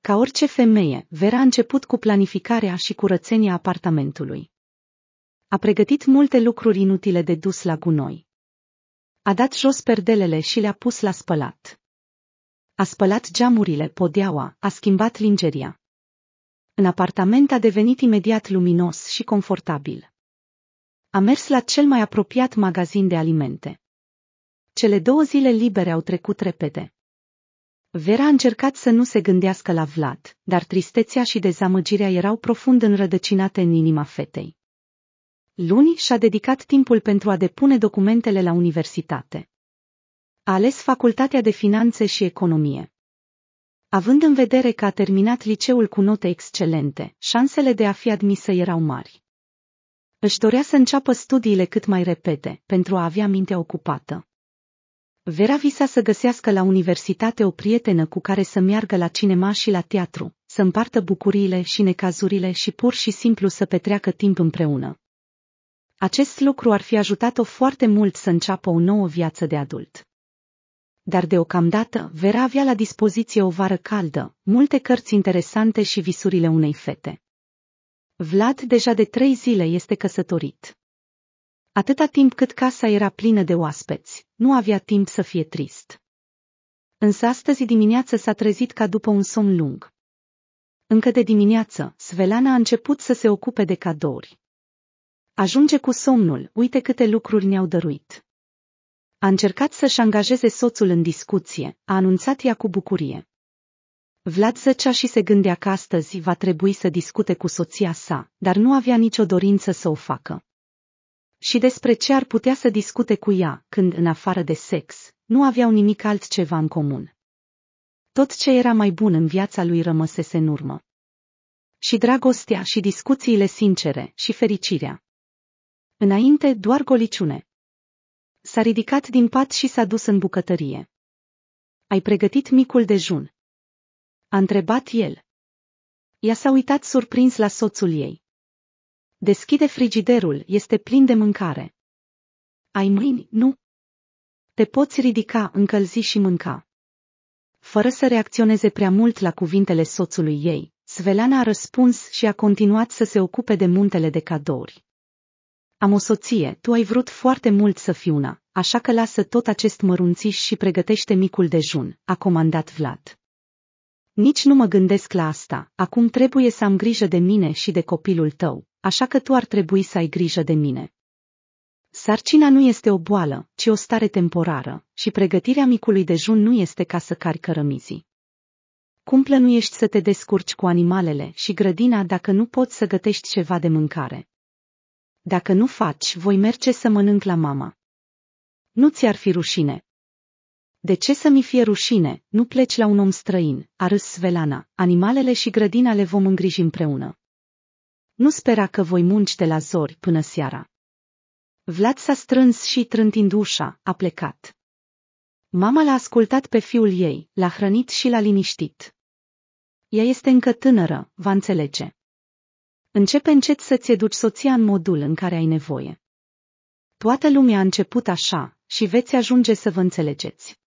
Ca orice femeie, Vera a început cu planificarea și curățenia apartamentului. A pregătit multe lucruri inutile de dus la gunoi. A dat jos perdelele și le-a pus la spălat. A spălat geamurile, podeaua, a schimbat lingeria. În apartament a devenit imediat luminos și confortabil. A mers la cel mai apropiat magazin de alimente. Cele două zile libere au trecut repede. Vera a încercat să nu se gândească la Vlad, dar tristețea și dezamăgirea erau profund înrădăcinate în inima fetei. Luni și-a dedicat timpul pentru a depune documentele la universitate. A ales facultatea de finanțe și economie. Având în vedere că a terminat liceul cu note excelente, șansele de a fi admisă erau mari. Își dorea să înceapă studiile cât mai repede, pentru a avea mintea ocupată. Vera visa să găsească la universitate o prietenă cu care să meargă la cinema și la teatru, să împartă bucuriile și necazurile și pur și simplu să petreacă timp împreună. Acest lucru ar fi ajutat-o foarte mult să înceapă o nouă viață de adult dar deocamdată Vera avea la dispoziție o vară caldă, multe cărți interesante și visurile unei fete. Vlad deja de trei zile este căsătorit. Atâta timp cât casa era plină de oaspeți, nu avea timp să fie trist. Însă astăzi dimineață s-a trezit ca după un somn lung. Încă de dimineață, Svelana a început să se ocupe de cadouri. Ajunge cu somnul, uite câte lucruri ne-au dăruit. A încercat să-și angajeze soțul în discuție, a anunțat ea cu bucurie. Vlad zăcea și se gândea că astăzi va trebui să discute cu soția sa, dar nu avea nicio dorință să o facă. Și despre ce ar putea să discute cu ea, când, în afară de sex, nu aveau nimic altceva în comun. Tot ce era mai bun în viața lui rămăsese în urmă. Și dragostea și discuțiile sincere și fericirea. Înainte doar goliciune, S-a ridicat din pat și s-a dus în bucătărie. Ai pregătit micul dejun? A întrebat el. Ea s-a uitat surprins la soțul ei. Deschide frigiderul, este plin de mâncare. Ai mâini, nu? Te poți ridica, încălzi și mânca. Fără să reacționeze prea mult la cuvintele soțului ei, Svelana a răspuns și a continuat să se ocupe de muntele de cadouri. Am o soție, tu ai vrut foarte mult să fii una, așa că lasă tot acest mărunțiș și pregătește micul dejun, a comandat Vlad. Nici nu mă gândesc la asta, acum trebuie să am grijă de mine și de copilul tău, așa că tu ar trebui să ai grijă de mine. Sarcina nu este o boală, ci o stare temporară, și pregătirea micului dejun nu este ca să cari cărămizii. Cum plănuiești să te descurci cu animalele și grădina dacă nu poți să gătești ceva de mâncare? Dacă nu faci, voi merge să mănânc la mama. Nu ți-ar fi rușine. De ce să mi fie rușine, nu pleci la un om străin, a râs Svelana, animalele și grădina le vom îngriji împreună. Nu spera că voi munci de la zori până seara. Vlad s-a strâns și, trântind ușa, a plecat. Mama l-a ascultat pe fiul ei, l-a hrănit și l-a liniștit. Ea este încă tânără, va înțelege. Începe încet să-ți educi soția în modul în care ai nevoie. Toată lumea a început așa și veți ajunge să vă înțelegeți.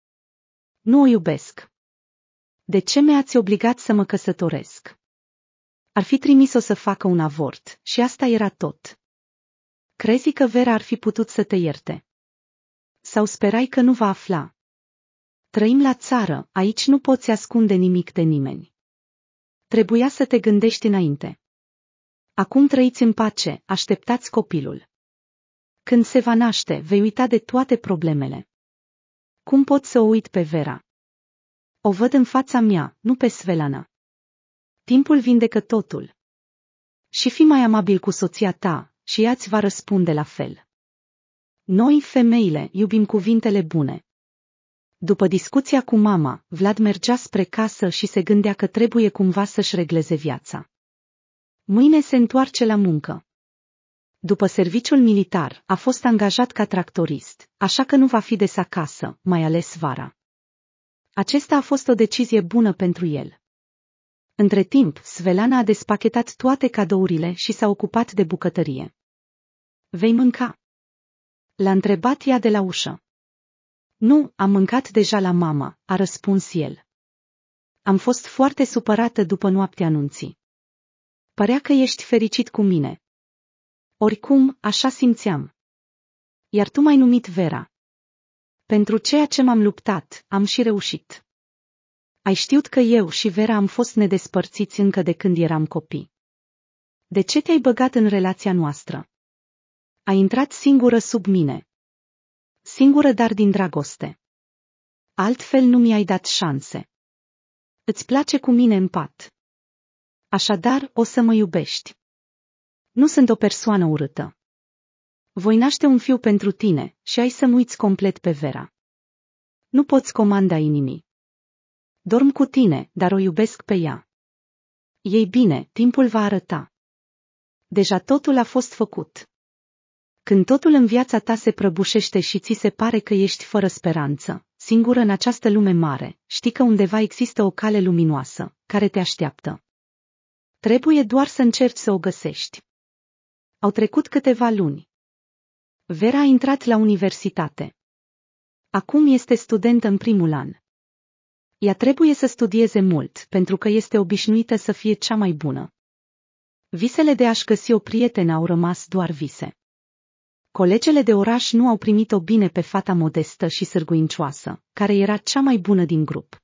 Nu o iubesc. De ce mi-ați obligat să mă căsătoresc? Ar fi trimis-o să facă un avort și asta era tot. Crezi că Vera ar fi putut să te ierte? Sau sperai că nu va afla? Trăim la țară, aici nu poți ascunde nimic de nimeni. Trebuia să te gândești înainte. Acum trăiți în pace, așteptați copilul. Când se va naște, vei uita de toate problemele. Cum pot să o uit pe Vera? O văd în fața mea, nu pe Svelana. Timpul vindecă totul. Și fi mai amabil cu soția ta, și ea ți va răspunde la fel. Noi, femeile, iubim cuvintele bune. După discuția cu mama, Vlad mergea spre casă și se gândea că trebuie cumva să-și regleze viața. Mâine se întoarce la muncă. După serviciul militar, a fost angajat ca tractorist, așa că nu va fi des acasă, mai ales vara. Acesta a fost o decizie bună pentru el. Între timp, Svelana a despachetat toate cadourile și s-a ocupat de bucătărie. Vei mânca? L-a întrebat ea de la ușă. Nu, am mâncat deja la mama, a răspuns el. Am fost foarte supărată după noaptea anunții. Părea că ești fericit cu mine. Oricum, așa simțeam. Iar tu m-ai numit Vera. Pentru ceea ce m-am luptat, am și reușit. Ai știut că eu și Vera am fost nedespărțiți încă de când eram copii. De ce te-ai băgat în relația noastră? Ai intrat singură sub mine. Singură, dar din dragoste. Altfel nu mi-ai dat șanse. Îți place cu mine în pat. Așadar, o să mă iubești. Nu sunt o persoană urâtă. Voi naște un fiu pentru tine și ai să muiți complet pe Vera. Nu poți comanda inimii. Dorm cu tine, dar o iubesc pe ea. Ei bine, timpul va arăta. Deja totul a fost făcut. Când totul în viața ta se prăbușește și ți se pare că ești fără speranță, singură în această lume mare, știi că undeva există o cale luminoasă, care te așteaptă. Trebuie doar să încerci să o găsești. Au trecut câteva luni. Vera a intrat la universitate. Acum este student în primul an. Ea trebuie să studieze mult, pentru că este obișnuită să fie cea mai bună. Visele de a-și găsi o prietenă au rămas doar vise. Colegele de oraș nu au primit-o bine pe fata modestă și sârguincioasă, care era cea mai bună din grup.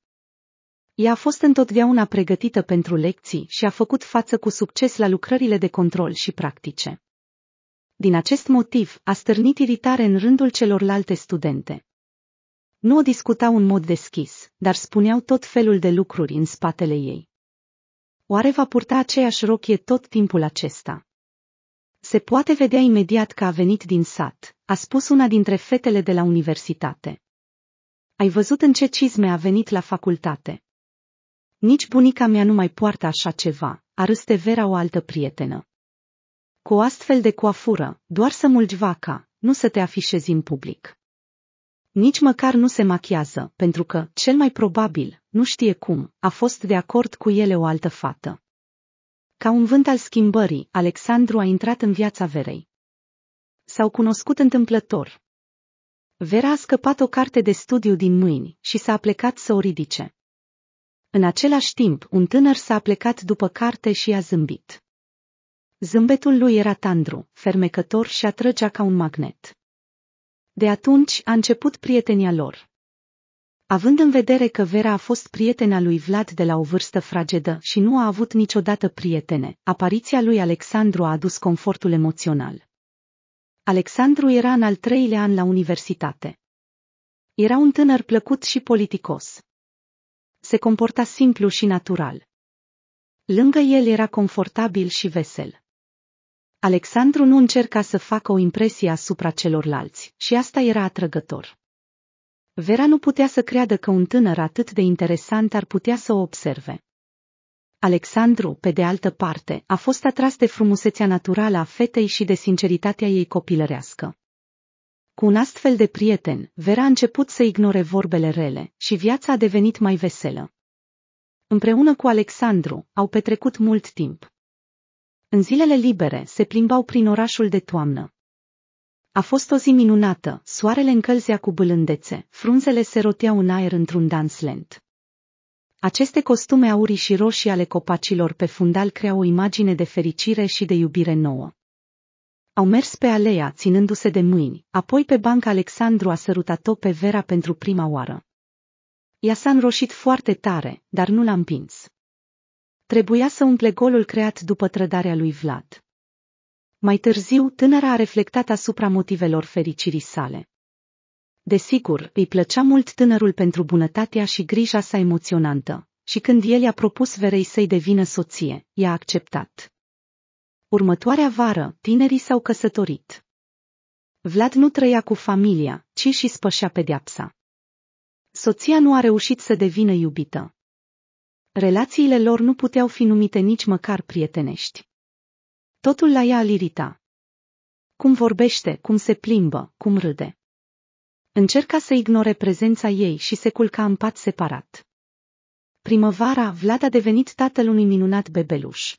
Ea a fost întotdeauna pregătită pentru lecții și a făcut față cu succes la lucrările de control și practice. Din acest motiv, a stârnit iritare în rândul celorlalte studente. Nu o discutau în mod deschis, dar spuneau tot felul de lucruri în spatele ei. Oare va purta aceeași rochie tot timpul acesta? Se poate vedea imediat că a venit din sat, a spus una dintre fetele de la universitate. Ai văzut în ce cizme a venit la facultate. Nici bunica mea nu mai poartă așa ceva, a râs Vera o altă prietenă. Cu o astfel de coafură, doar să mulgi vaca, nu să te afișezi în public. Nici măcar nu se machiază, pentru că, cel mai probabil, nu știe cum, a fost de acord cu ele o altă fată. Ca un vânt al schimbării, Alexandru a intrat în viața Verei. S-au cunoscut întâmplător. Vera a scăpat o carte de studiu din mâini și s-a plecat să o ridice. În același timp, un tânăr s-a plecat după carte și a zâmbit. Zâmbetul lui era tandru, fermecător și atrăgea ca un magnet. De atunci a început prietenia lor. Având în vedere că Vera a fost prietena lui Vlad de la o vârstă fragedă și nu a avut niciodată prietene, apariția lui Alexandru a adus confortul emoțional. Alexandru era în al treilea an la universitate. Era un tânăr plăcut și politicos se comporta simplu și natural. Lângă el era confortabil și vesel. Alexandru nu încerca să facă o impresie asupra celorlalți și asta era atrăgător. Vera nu putea să creadă că un tânăr atât de interesant ar putea să o observe. Alexandru, pe de altă parte, a fost atras de frumusețea naturală a fetei și de sinceritatea ei copilărească. Cu un astfel de prieten, Vera a început să ignore vorbele rele și viața a devenit mai veselă. Împreună cu Alexandru, au petrecut mult timp. În zilele libere se plimbau prin orașul de toamnă. A fost o zi minunată, soarele încălzea cu bâlândețe, frunzele se roteau în aer într-un dans lent. Aceste costume aurii și roșii ale copacilor pe fundal creau o imagine de fericire și de iubire nouă. Au mers pe alea ținându-se de mâini, apoi pe banca Alexandru a sărutat-o pe Vera pentru prima oară. Ea s-a înroșit foarte tare, dar nu l-a împins. Trebuia să umple golul creat după trădarea lui Vlad. Mai târziu, tânăra a reflectat asupra motivelor fericirii sale. Desigur, îi plăcea mult tânărul pentru bunătatea și grija sa emoționantă, și când el i-a propus Verei să-i devină soție, i-a acceptat. Următoarea vară, tinerii s-au căsătorit. Vlad nu trăia cu familia, ci și spășea pedeapsa. Soția nu a reușit să devină iubită. Relațiile lor nu puteau fi numite nici măcar prietenești. Totul la ea îl irita. Cum vorbește, cum se plimbă, cum râde. Încerca să ignore prezența ei și se culca în pat separat. Primăvara, Vlad a devenit tatăl unui minunat bebeluș.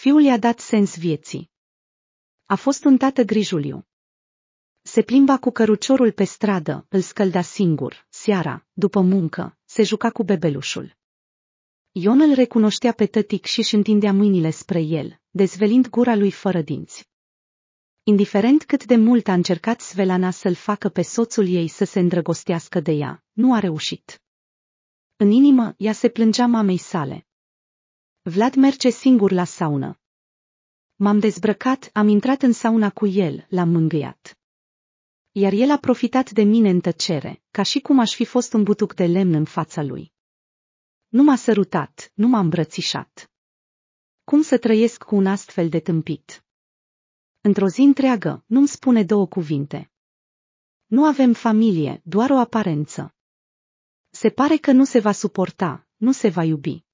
Fiul i-a dat sens vieții. A fost un tată grijuliu. Se plimba cu căruciorul pe stradă, îl scălda singur, seara, după muncă, se juca cu bebelușul. Ion îl recunoștea pe tătic și își întindea mâinile spre el, dezvelind gura lui fără dinți. Indiferent cât de mult a încercat Svelana să-l facă pe soțul ei să se îndrăgostească de ea, nu a reușit. În inimă, ea se plângea mamei sale. Vlad merge singur la saună. M-am dezbrăcat, am intrat în sauna cu el, l-am mângâiat. Iar el a profitat de mine în tăcere, ca și cum aș fi fost un butuc de lemn în fața lui. Nu m-a sărutat, nu m-a îmbrățișat. Cum să trăiesc cu un astfel de tâmpit? Într-o zi întreagă, nu-mi spune două cuvinte. Nu avem familie, doar o aparență. Se pare că nu se va suporta, nu se va iubi.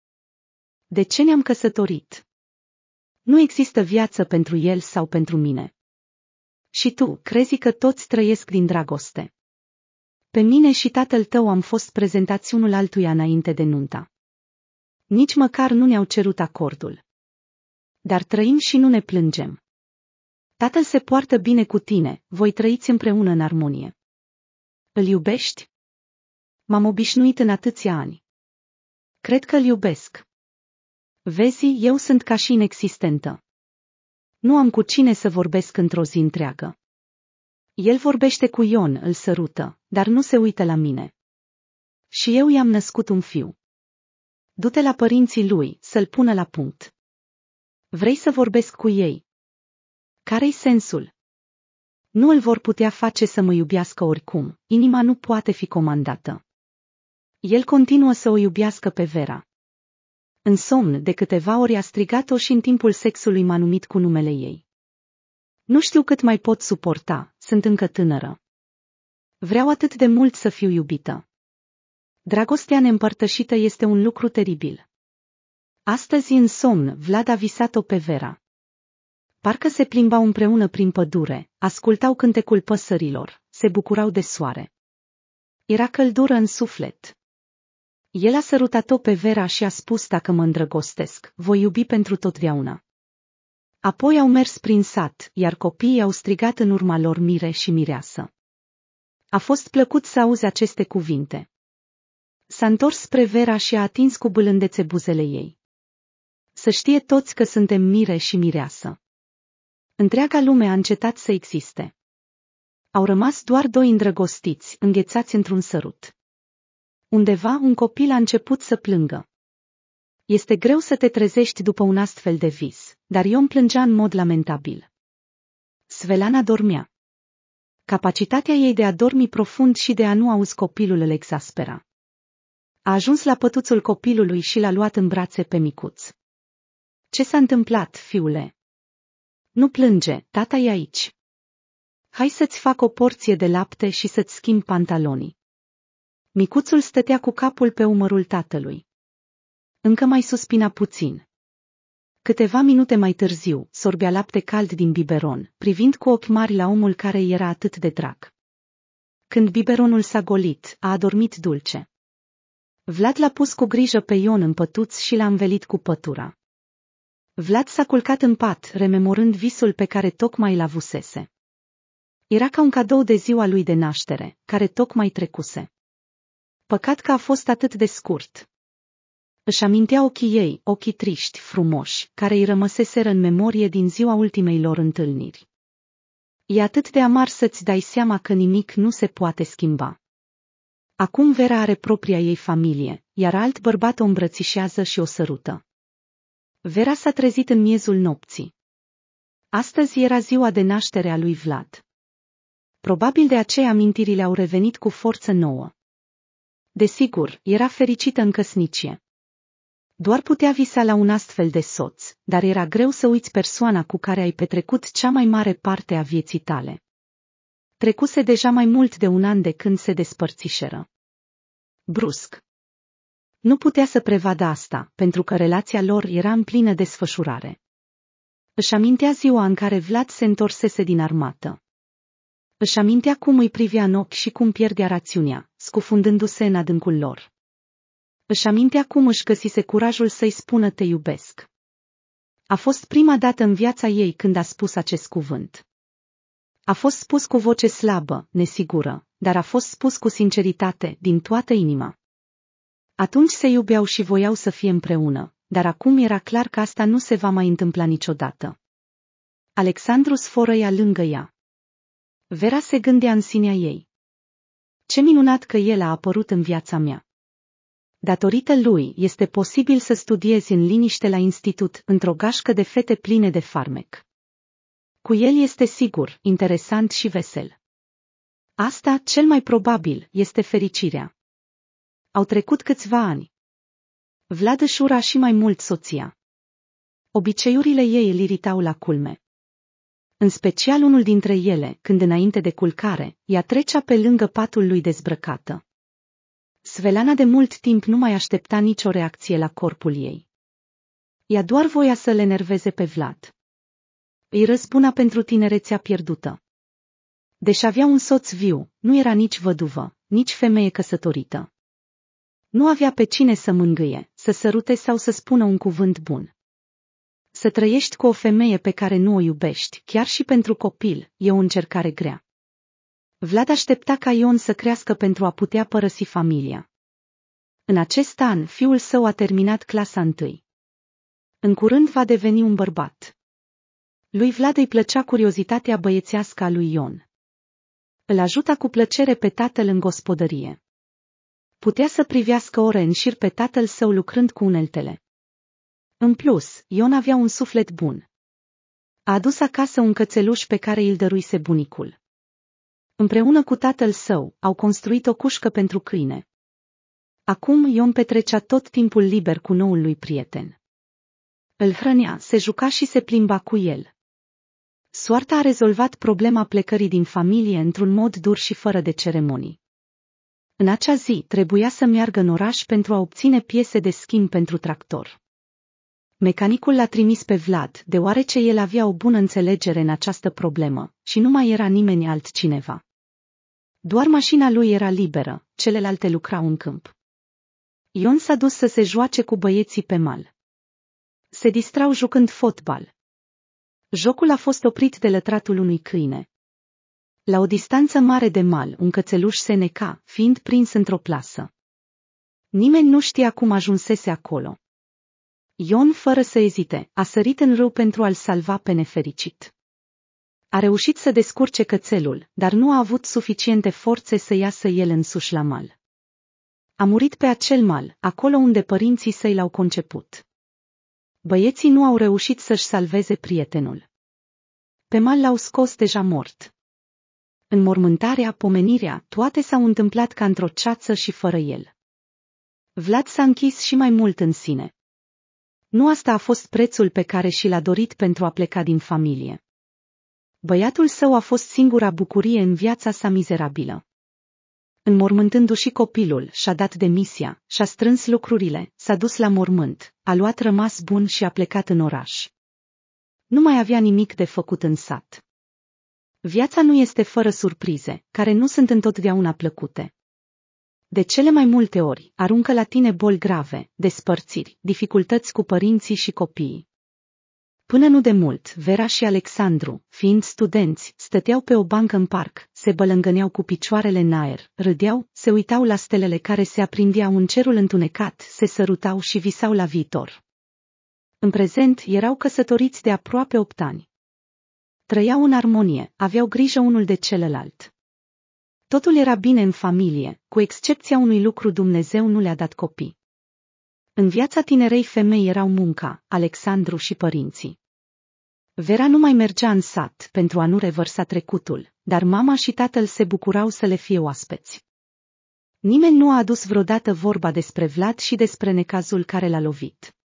De ce ne-am căsătorit? Nu există viață pentru el sau pentru mine. Și tu, crezi că toți trăiesc din dragoste. Pe mine și tatăl tău am fost prezentați unul altuia înainte de nunta. Nici măcar nu ne-au cerut acordul. Dar trăim și nu ne plângem. Tatăl se poartă bine cu tine, voi trăiți împreună în armonie. Îl iubești? M-am obișnuit în atâția ani. Cred că îl iubesc. Vezi, eu sunt ca și inexistentă. Nu am cu cine să vorbesc într-o zi întreagă. El vorbește cu Ion, îl sărută, dar nu se uită la mine. Și eu i-am născut un fiu. Du-te la părinții lui, să-l pună la punct. Vrei să vorbesc cu ei? Care-i sensul? Nu îl vor putea face să mă iubească oricum, inima nu poate fi comandată. El continuă să o iubească pe Vera în somn de câteva ori a strigat-o și în timpul sexului m-a numit cu numele ei. Nu știu cât mai pot suporta, sunt încă tânără. Vreau atât de mult să fiu iubită. Dragostea neîmpărtășită este un lucru teribil. Astăzi în somn, Vlad a visat-o pe Vera. Parcă se plimbau împreună prin pădure, ascultau cântecul păsărilor, se bucurau de soare. Era căldură în suflet. El a sărutat-o pe Vera și a spus dacă mă îndrăgostesc, voi iubi pentru totdeauna. Apoi au mers prin sat, iar copiii au strigat în urma lor mire și mireasă. A fost plăcut să auzi aceste cuvinte. S-a întors spre Vera și a atins cu bâlândețe buzele ei. Să știe toți că suntem mire și mireasă. Întreaga lume a încetat să existe. Au rămas doar doi îndrăgostiți, înghețați într-un sărut. Undeva un copil a început să plângă. Este greu să te trezești după un astfel de vis, dar îmi plângea în mod lamentabil. Svelana dormea. Capacitatea ei de a dormi profund și de a nu auzi copilul îl exaspera. A ajuns la pătuțul copilului și l-a luat în brațe pe micuț. Ce s-a întâmplat, fiule? Nu plânge, tata e aici. Hai să-ți fac o porție de lapte și să-ți schimb pantalonii. Micuțul stătea cu capul pe umărul tatălui. Încă mai suspina puțin. Câteva minute mai târziu, sorbea lapte cald din biberon, privind cu ochi mari la omul care era atât de drag. Când biberonul s-a golit, a adormit dulce. Vlad l-a pus cu grijă pe Ion în pătuț și l-a învelit cu pătura. Vlad s-a culcat în pat, rememorând visul pe care tocmai l-avusese. Era ca un cadou de ziua lui de naștere, care tocmai trecuse. Păcat că a fost atât de scurt. Își amintea ochii ei, ochii triști, frumoși, care îi rămăseseră în memorie din ziua ultimei lor întâlniri. E atât de amar să-ți dai seama că nimic nu se poate schimba. Acum Vera are propria ei familie, iar alt bărbat o îmbrățișează și o sărută. Vera s-a trezit în miezul nopții. Astăzi era ziua de naștere a lui Vlad. Probabil de aceea amintirile au revenit cu forță nouă. Desigur, era fericită în căsnicie. Doar putea visa la un astfel de soț, dar era greu să uiți persoana cu care ai petrecut cea mai mare parte a vieții tale. Trecuse deja mai mult de un an de când se despărțișeră. Brusc. Nu putea să prevadă asta, pentru că relația lor era în plină desfășurare. Își amintea ziua în care Vlad se întorsese din armată. Își amintea cum îi privea în ochi și cum pierdea rațiunea, scufundându-se în adâncul lor. Își amintea cum își găsise curajul să-i spună te iubesc. A fost prima dată în viața ei când a spus acest cuvânt. A fost spus cu voce slabă, nesigură, dar a fost spus cu sinceritate, din toată inima. Atunci se iubeau și voiau să fie împreună, dar acum era clar că asta nu se va mai întâmpla niciodată. Alexandru sforăia lângă ea. Vera se gândea în sinea ei, ce minunat că el a apărut în viața mea! Datorită lui, este posibil să studiezi în liniște la institut, într-o gașcă de fete pline de farmec. Cu el este sigur, interesant și vesel. Asta, cel mai probabil, este fericirea. Au trecut câțiva ani. Vlad își ura și mai mult soția. Obiceiurile ei îl iritau la culme în special unul dintre ele, când înainte de culcare, ea trecea pe lângă patul lui dezbrăcată. Svelana de mult timp nu mai aștepta nicio reacție la corpul ei. Ea doar voia să le nerveze pe Vlad. Îi răspuna pentru tinerețea pierdută. Deși avea un soț viu, nu era nici văduvă, nici femeie căsătorită. Nu avea pe cine să mângâie, să sărute sau să spună un cuvânt bun. Să trăiești cu o femeie pe care nu o iubești, chiar și pentru copil, e o încercare grea. Vlad aștepta ca Ion să crească pentru a putea părăsi familia. În acest an, fiul său a terminat clasa întâi. În curând va deveni un bărbat. Lui Vlad îi plăcea curiozitatea băiețească a lui Ion. Îl ajuta cu plăcere pe tatăl în gospodărie. Putea să privească ore în șir pe tatăl său lucrând cu uneltele. În plus, Ion avea un suflet bun. A adus acasă un cățeluș pe care îl dăruise bunicul. Împreună cu tatăl său, au construit o cușcă pentru câine. Acum Ion petrecea tot timpul liber cu noul lui prieten. Îl hrănea, se juca și se plimba cu el. Soarta a rezolvat problema plecării din familie într-un mod dur și fără de ceremonii. În acea zi trebuia să meargă în oraș pentru a obține piese de schimb pentru tractor. Mecanicul l-a trimis pe Vlad, deoarece el avea o bună înțelegere în această problemă și nu mai era nimeni altcineva. Doar mașina lui era liberă, celelalte lucrau în câmp. Ion s-a dus să se joace cu băieții pe mal. Se distrau jucând fotbal. Jocul a fost oprit de lătratul unui câine. La o distanță mare de mal, un cățeluș se neca, fiind prins într-o plasă. Nimeni nu știa cum ajunsese acolo. Ion, fără să ezite, a sărit în râu pentru a-l salva pe nefericit. A reușit să descurce cățelul, dar nu a avut suficiente forțe să iasă el însuși la mal. A murit pe acel mal, acolo unde părinții săi l-au conceput. Băieții nu au reușit să-și salveze prietenul. Pe mal l-au scos deja mort. În mormântarea, pomenirea, toate s-au întâmplat ca într-o ceață și fără el. Vlad s-a închis și mai mult în sine, nu asta a fost prețul pe care și l-a dorit pentru a pleca din familie. Băiatul său a fost singura bucurie în viața sa mizerabilă. Înmormântându-și copilul, și-a dat demisia, și-a strâns lucrurile, s-a dus la mormânt, a luat rămas bun și a plecat în oraș. Nu mai avea nimic de făcut în sat. Viața nu este fără surprize, care nu sunt întotdeauna plăcute de cele mai multe ori, aruncă la tine boli grave, despărțiri, dificultăți cu părinții și copiii. Până nu de mult, Vera și Alexandru, fiind studenți, stăteau pe o bancă în parc, se bălângăneau cu picioarele în aer, râdeau, se uitau la stelele care se aprindeau în cerul întunecat, se sărutau și visau la viitor. În prezent erau căsătoriți de aproape opt ani. Trăiau în armonie, aveau grijă unul de celălalt. Totul era bine în familie, cu excepția unui lucru Dumnezeu nu le-a dat copii. În viața tinerei femei erau munca, Alexandru și părinții. Vera nu mai mergea în sat pentru a nu revărsa trecutul, dar mama și tatăl se bucurau să le fie oaspeți. Nimeni nu a adus vreodată vorba despre Vlad și despre necazul care l-a lovit.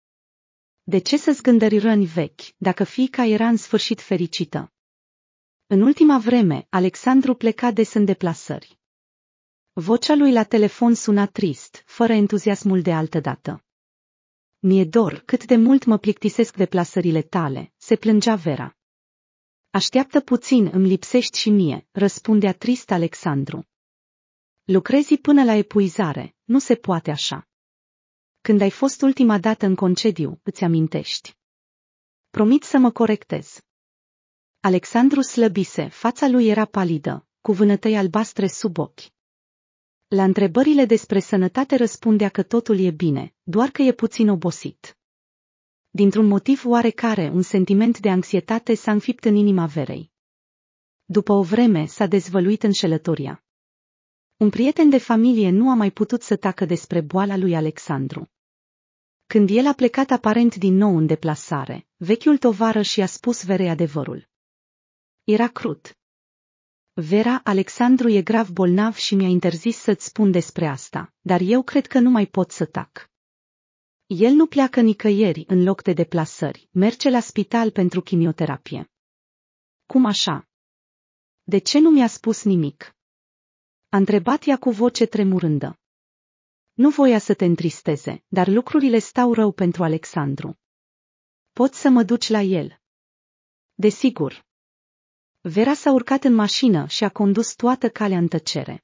De ce să zgândări răni vechi, dacă fiica era în sfârșit fericită? În ultima vreme, Alexandru pleca des în deplasări. Vocea lui la telefon suna trist, fără entuziasmul de altă dată. Mi-e dor cât de mult mă plictisesc deplasările tale, se plângea Vera. Așteaptă puțin, îmi lipsești și mie, răspundea trist Alexandru. Lucrezi până la epuizare, nu se poate așa. Când ai fost ultima dată în concediu, îți amintești. Promit să mă corectez. Alexandru slăbise, fața lui era palidă, cu vânătăi albastre sub ochi. La întrebările despre sănătate răspundea că totul e bine, doar că e puțin obosit. Dintr-un motiv oarecare, un sentiment de anxietate s-a înfipt în inima Verei. După o vreme s-a dezvăluit înșelătoria. Un prieten de familie nu a mai putut să tacă despre boala lui Alexandru. Când el a plecat aparent din nou în deplasare, vechiul tovară și-a spus Verei adevărul. Era crud. Vera, Alexandru e grav bolnav și mi-a interzis să-ți spun despre asta, dar eu cred că nu mai pot să tac. El nu pleacă nicăieri în loc de deplasări, merge la spital pentru chimioterapie. Cum așa? De ce nu mi-a spus nimic? A întrebat ea cu voce tremurândă. Nu voia să te întristeze, dar lucrurile stau rău pentru Alexandru. Poți să mă duci la el. Desigur. Vera s-a urcat în mașină și a condus toată calea în tăcere.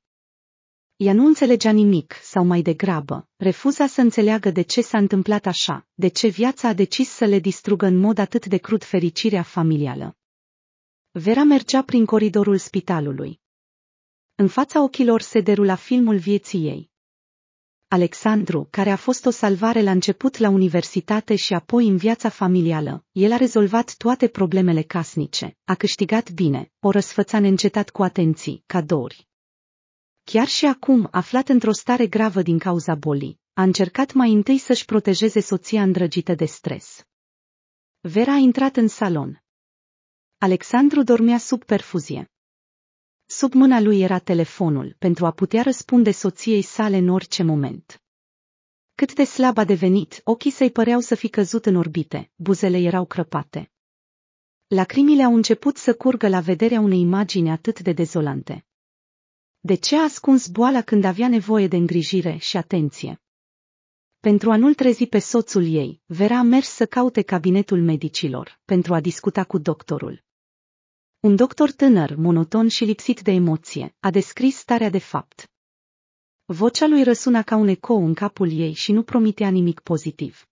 Ea nu înțelegea nimic, sau mai degrabă, refuza să înțeleagă de ce s-a întâmplat așa, de ce viața a decis să le distrugă în mod atât de crud fericirea familială. Vera mergea prin coridorul spitalului. În fața ochilor se derula filmul vieții ei. Alexandru, care a fost o salvare la început la universitate și apoi în viața familială, el a rezolvat toate problemele casnice, a câștigat bine, o răsfăța neîncetat cu atenții, cadouri. Chiar și acum, aflat într-o stare gravă din cauza bolii, a încercat mai întâi să-și protejeze soția îndrăgită de stres. Vera a intrat în salon. Alexandru dormea sub perfuzie. Sub mâna lui era telefonul, pentru a putea răspunde soției sale în orice moment. Cât de slab a devenit, ochii săi păreau să fi căzut în orbite, buzele erau crăpate. Lacrimile au început să curgă la vederea unei imagini atât de dezolante. De ce a ascuns boala când avea nevoie de îngrijire și atenție? Pentru a nu-l trezi pe soțul ei, Vera a mers să caute cabinetul medicilor, pentru a discuta cu doctorul. Un doctor tânăr, monoton și lipsit de emoție, a descris starea de fapt. Vocea lui răsuna ca un ecou în capul ei și nu promitea nimic pozitiv.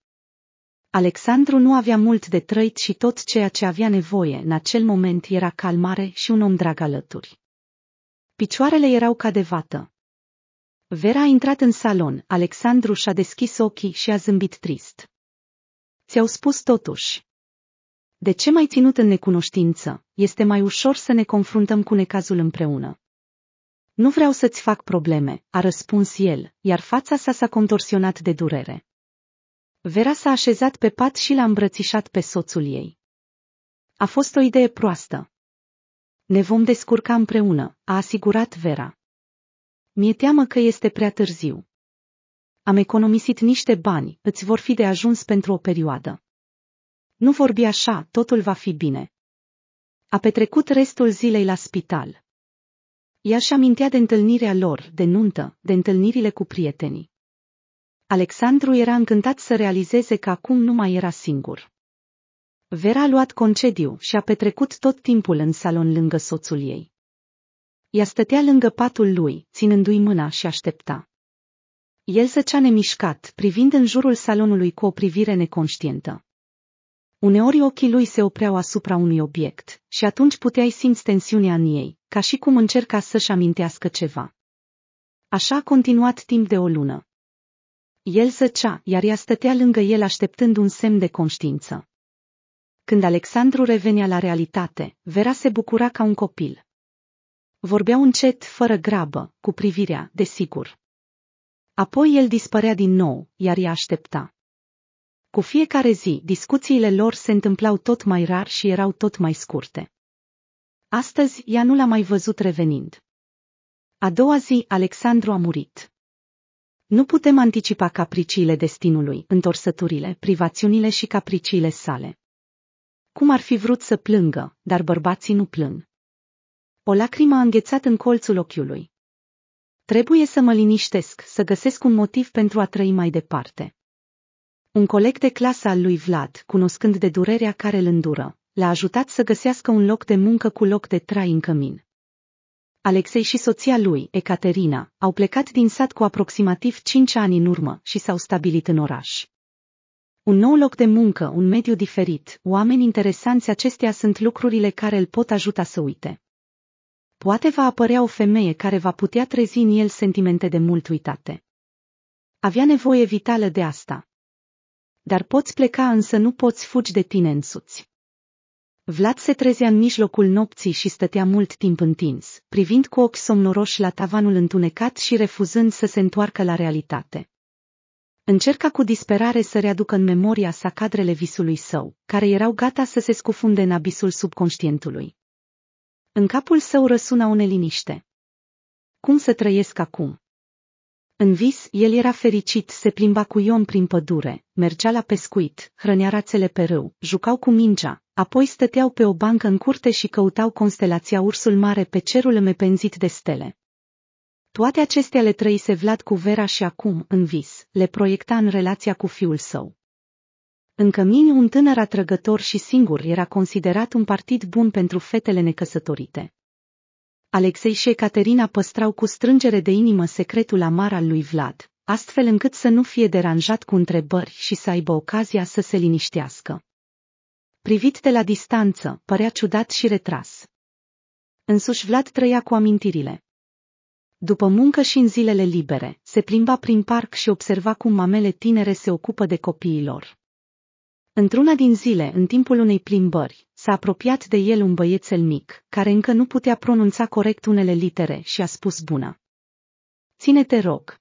Alexandru nu avea mult de trăit și tot ceea ce avea nevoie în acel moment era calmare și un om drag alături. Picioarele erau ca de vată. Vera a intrat în salon, Alexandru și-a deschis ochii și a zâmbit trist. Ți-au spus totuși. De ce mai ținut în necunoștință, este mai ușor să ne confruntăm cu necazul împreună. Nu vreau să-ți fac probleme, a răspuns el, iar fața sa s-a contorsionat de durere. Vera s-a așezat pe pat și l-a îmbrățișat pe soțul ei. A fost o idee proastă. Ne vom descurca împreună, a asigurat Vera. Mi-e teamă că este prea târziu. Am economisit niște bani, îți vor fi de ajuns pentru o perioadă. Nu vorbi așa, totul va fi bine. A petrecut restul zilei la spital. Ea și amintea de întâlnirea lor, de nuntă, de întâlnirile cu prietenii. Alexandru era încântat să realizeze că acum nu mai era singur. Vera a luat concediu și a petrecut tot timpul în salon lângă soțul ei. Ea stătea lângă patul lui, ținându-i mâna și aștepta. El zăcea nemișcat, privind în jurul salonului cu o privire neconștientă. Uneori ochii lui se opreau asupra unui obiect și atunci puteai simți tensiunea în ei, ca și cum încerca să-și amintească ceva. Așa a continuat timp de o lună. El zăcea, iar ea stătea lângă el așteptând un semn de conștiință. Când Alexandru revenea la realitate, Vera se bucura ca un copil. Vorbea încet, fără grabă, cu privirea, desigur. Apoi el dispărea din nou, iar ea aștepta. Cu fiecare zi, discuțiile lor se întâmplau tot mai rar și erau tot mai scurte. Astăzi, ea nu l-a mai văzut revenind. A doua zi, Alexandru a murit. Nu putem anticipa capriciile destinului, întorsăturile, privațiunile și capriciile sale. Cum ar fi vrut să plângă, dar bărbații nu plâng. O lacrimă a înghețat în colțul ochiului. Trebuie să mă liniștesc, să găsesc un motiv pentru a trăi mai departe. Un coleg de clasă al lui Vlad, cunoscând de durerea care îl îndură, l-a ajutat să găsească un loc de muncă cu loc de trai în cămin. Alexei și soția lui, Ecaterina, au plecat din sat cu aproximativ 5 ani în urmă și s-au stabilit în oraș. Un nou loc de muncă, un mediu diferit, oameni interesanți acestea sunt lucrurile care îl pot ajuta să uite. Poate va apărea o femeie care va putea trezi în el sentimente de mult uitate. Avea nevoie vitală de asta, dar poți pleca însă nu poți fugi de tine însuți. Vlad se trezea în mijlocul nopții și stătea mult timp întins, privind cu ochi somnoroși la tavanul întunecat și refuzând să se întoarcă la realitate. Încerca cu disperare să readucă în memoria sa cadrele visului său, care erau gata să se scufunde în abisul subconștientului. În capul său răsuna o neliniște. Cum să trăiesc acum? În vis, el era fericit, se plimba cu Ion prin pădure, mergea la pescuit, hrănea rațele pe râu, jucau cu mingea, apoi stăteau pe o bancă în curte și căutau constelația Ursul Mare pe cerul mepenzit de stele. Toate acestea le trăise Vlad cu Vera și acum, în vis, le proiecta în relația cu fiul său. În cămin, un tânăr atrăgător și singur era considerat un partid bun pentru fetele necăsătorite. Alexei și Ecaterina păstrau cu strângere de inimă secretul amar al lui Vlad, astfel încât să nu fie deranjat cu întrebări și să aibă ocazia să se liniștească. Privit de la distanță, părea ciudat și retras. Însuși Vlad trăia cu amintirile. După muncă și în zilele libere, se plimba prin parc și observa cum mamele tinere se ocupă de copiilor. Într-una din zile, în timpul unei plimbări, S-a apropiat de el un băiețel mic, care încă nu putea pronunța corect unele litere și a spus bună. Ține-te rog.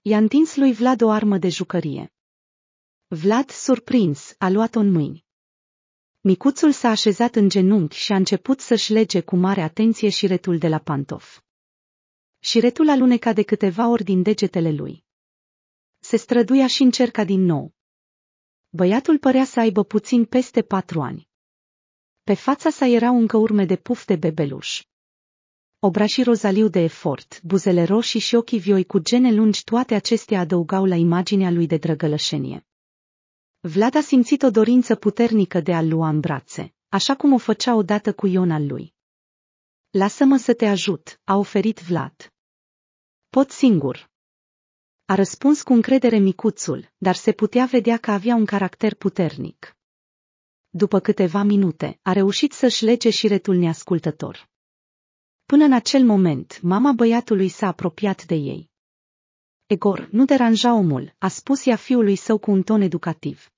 I-a întins lui Vlad o armă de jucărie. Vlad, surprins, a luat-o în mâini. Micuțul s-a așezat în genunchi și a început să-și lege cu mare atenție șiretul de la pantof. Șiretul aluneca de câteva ori din degetele lui. Se străduia și încerca din nou. Băiatul părea să aibă puțin peste patru ani. Pe fața sa erau încă urme de puf de bebeluș. Obrașii rozaliu de efort, buzele roșii și ochii vioi cu gene lungi toate acestea adăugau la imaginea lui de drăgălășenie. Vlad a simțit o dorință puternică de a-l lua în brațe, așa cum o făcea odată cu Ion al lui. Lasă-mă să te ajut, a oferit Vlad. Pot singur. A răspuns cu încredere micuțul, dar se putea vedea că avea un caracter puternic după câteva minute, a reușit să-și lege și retul neascultător. Până în acel moment, mama băiatului s-a apropiat de ei. Egor, nu deranja omul, a spus ea fiului său cu un ton educativ.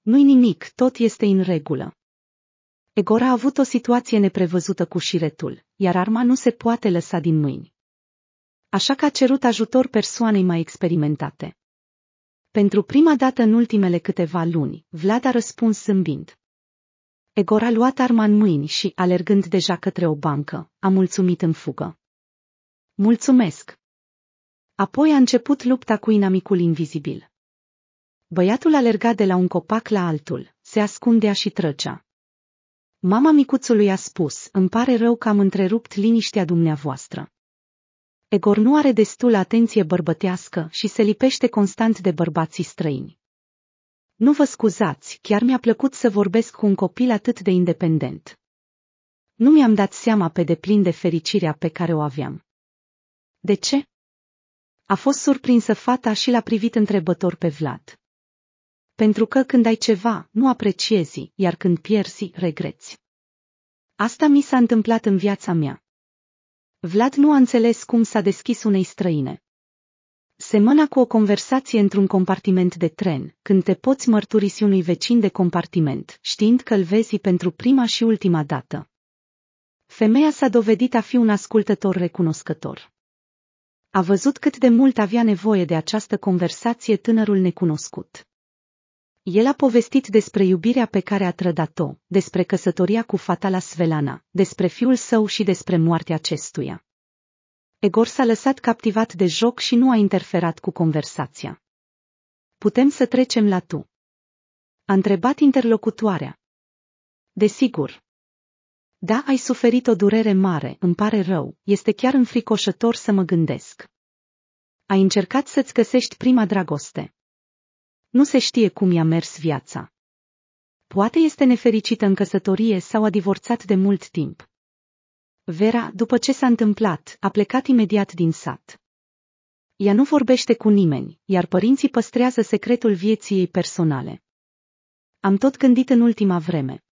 Nu-i nimic, tot este în regulă. Egor a avut o situație neprevăzută cu șiretul, iar arma nu se poate lăsa din mâini. Așa că a cerut ajutor persoanei mai experimentate. Pentru prima dată în ultimele câteva luni, Vlad a răspuns zâmbind. Egor a luat arma în mâini și, alergând deja către o bancă, a mulțumit în fugă. Mulțumesc! Apoi a început lupta cu inamicul invizibil. Băiatul alerga de la un copac la altul, se ascundea și trăcea. Mama micuțului a spus, îmi pare rău că am întrerupt liniștea dumneavoastră. Egor nu are destul atenție bărbătească și se lipește constant de bărbații străini. Nu vă scuzați, chiar mi-a plăcut să vorbesc cu un copil atât de independent. Nu mi-am dat seama pe deplin de fericirea pe care o aveam. De ce? A fost surprinsă fata și l-a privit întrebător pe Vlad. Pentru că când ai ceva, nu apreciezi, iar când pierzi, regreți. Asta mi s-a întâmplat în viața mea. Vlad nu a înțeles cum s-a deschis unei străine. Semăna cu o conversație într-un compartiment de tren, când te poți mărturisi unui vecin de compartiment, știind că îl vezi pentru prima și ultima dată. Femeia s-a dovedit a fi un ascultător recunoscător. A văzut cât de mult avea nevoie de această conversație tânărul necunoscut. El a povestit despre iubirea pe care a trădat-o, despre căsătoria cu fata la Svelana, despre fiul său și despre moartea acestuia. Egor s-a lăsat captivat de joc și nu a interferat cu conversația. Putem să trecem la tu. A întrebat interlocutoarea. Desigur. Da, ai suferit o durere mare, îmi pare rău, este chiar înfricoșător să mă gândesc. Ai încercat să-ți găsești prima dragoste. Nu se știe cum i-a mers viața. Poate este nefericită în căsătorie sau a divorțat de mult timp. Vera, după ce s-a întâmplat, a plecat imediat din sat. Ea nu vorbește cu nimeni, iar părinții păstrează secretul vieții ei personale. Am tot gândit în ultima vreme.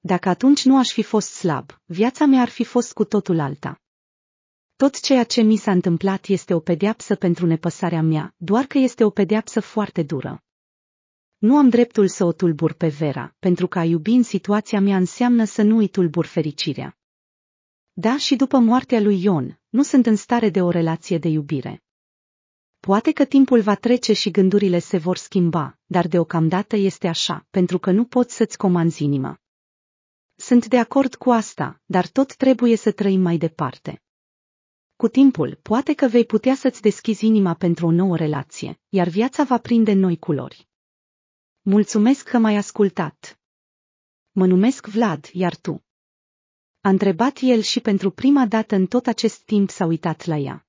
Dacă atunci nu aș fi fost slab, viața mea ar fi fost cu totul alta. Tot ceea ce mi s-a întâmplat este o pedeapsă pentru nepăsarea mea, doar că este o pedeapsă foarte dură. Nu am dreptul să o tulbur pe Vera, pentru că a iubi în situația mea înseamnă să nu i tulbur fericirea. Da, și după moartea lui Ion, nu sunt în stare de o relație de iubire. Poate că timpul va trece și gândurile se vor schimba, dar deocamdată este așa, pentru că nu poți să-ți comanzi inima. Sunt de acord cu asta, dar tot trebuie să trăim mai departe. Cu timpul, poate că vei putea să-ți deschizi inima pentru o nouă relație, iar viața va prinde noi culori. Mulțumesc că m-ai ascultat. Mă numesc Vlad, iar tu? A întrebat el și pentru prima dată în tot acest timp s-a uitat la ea.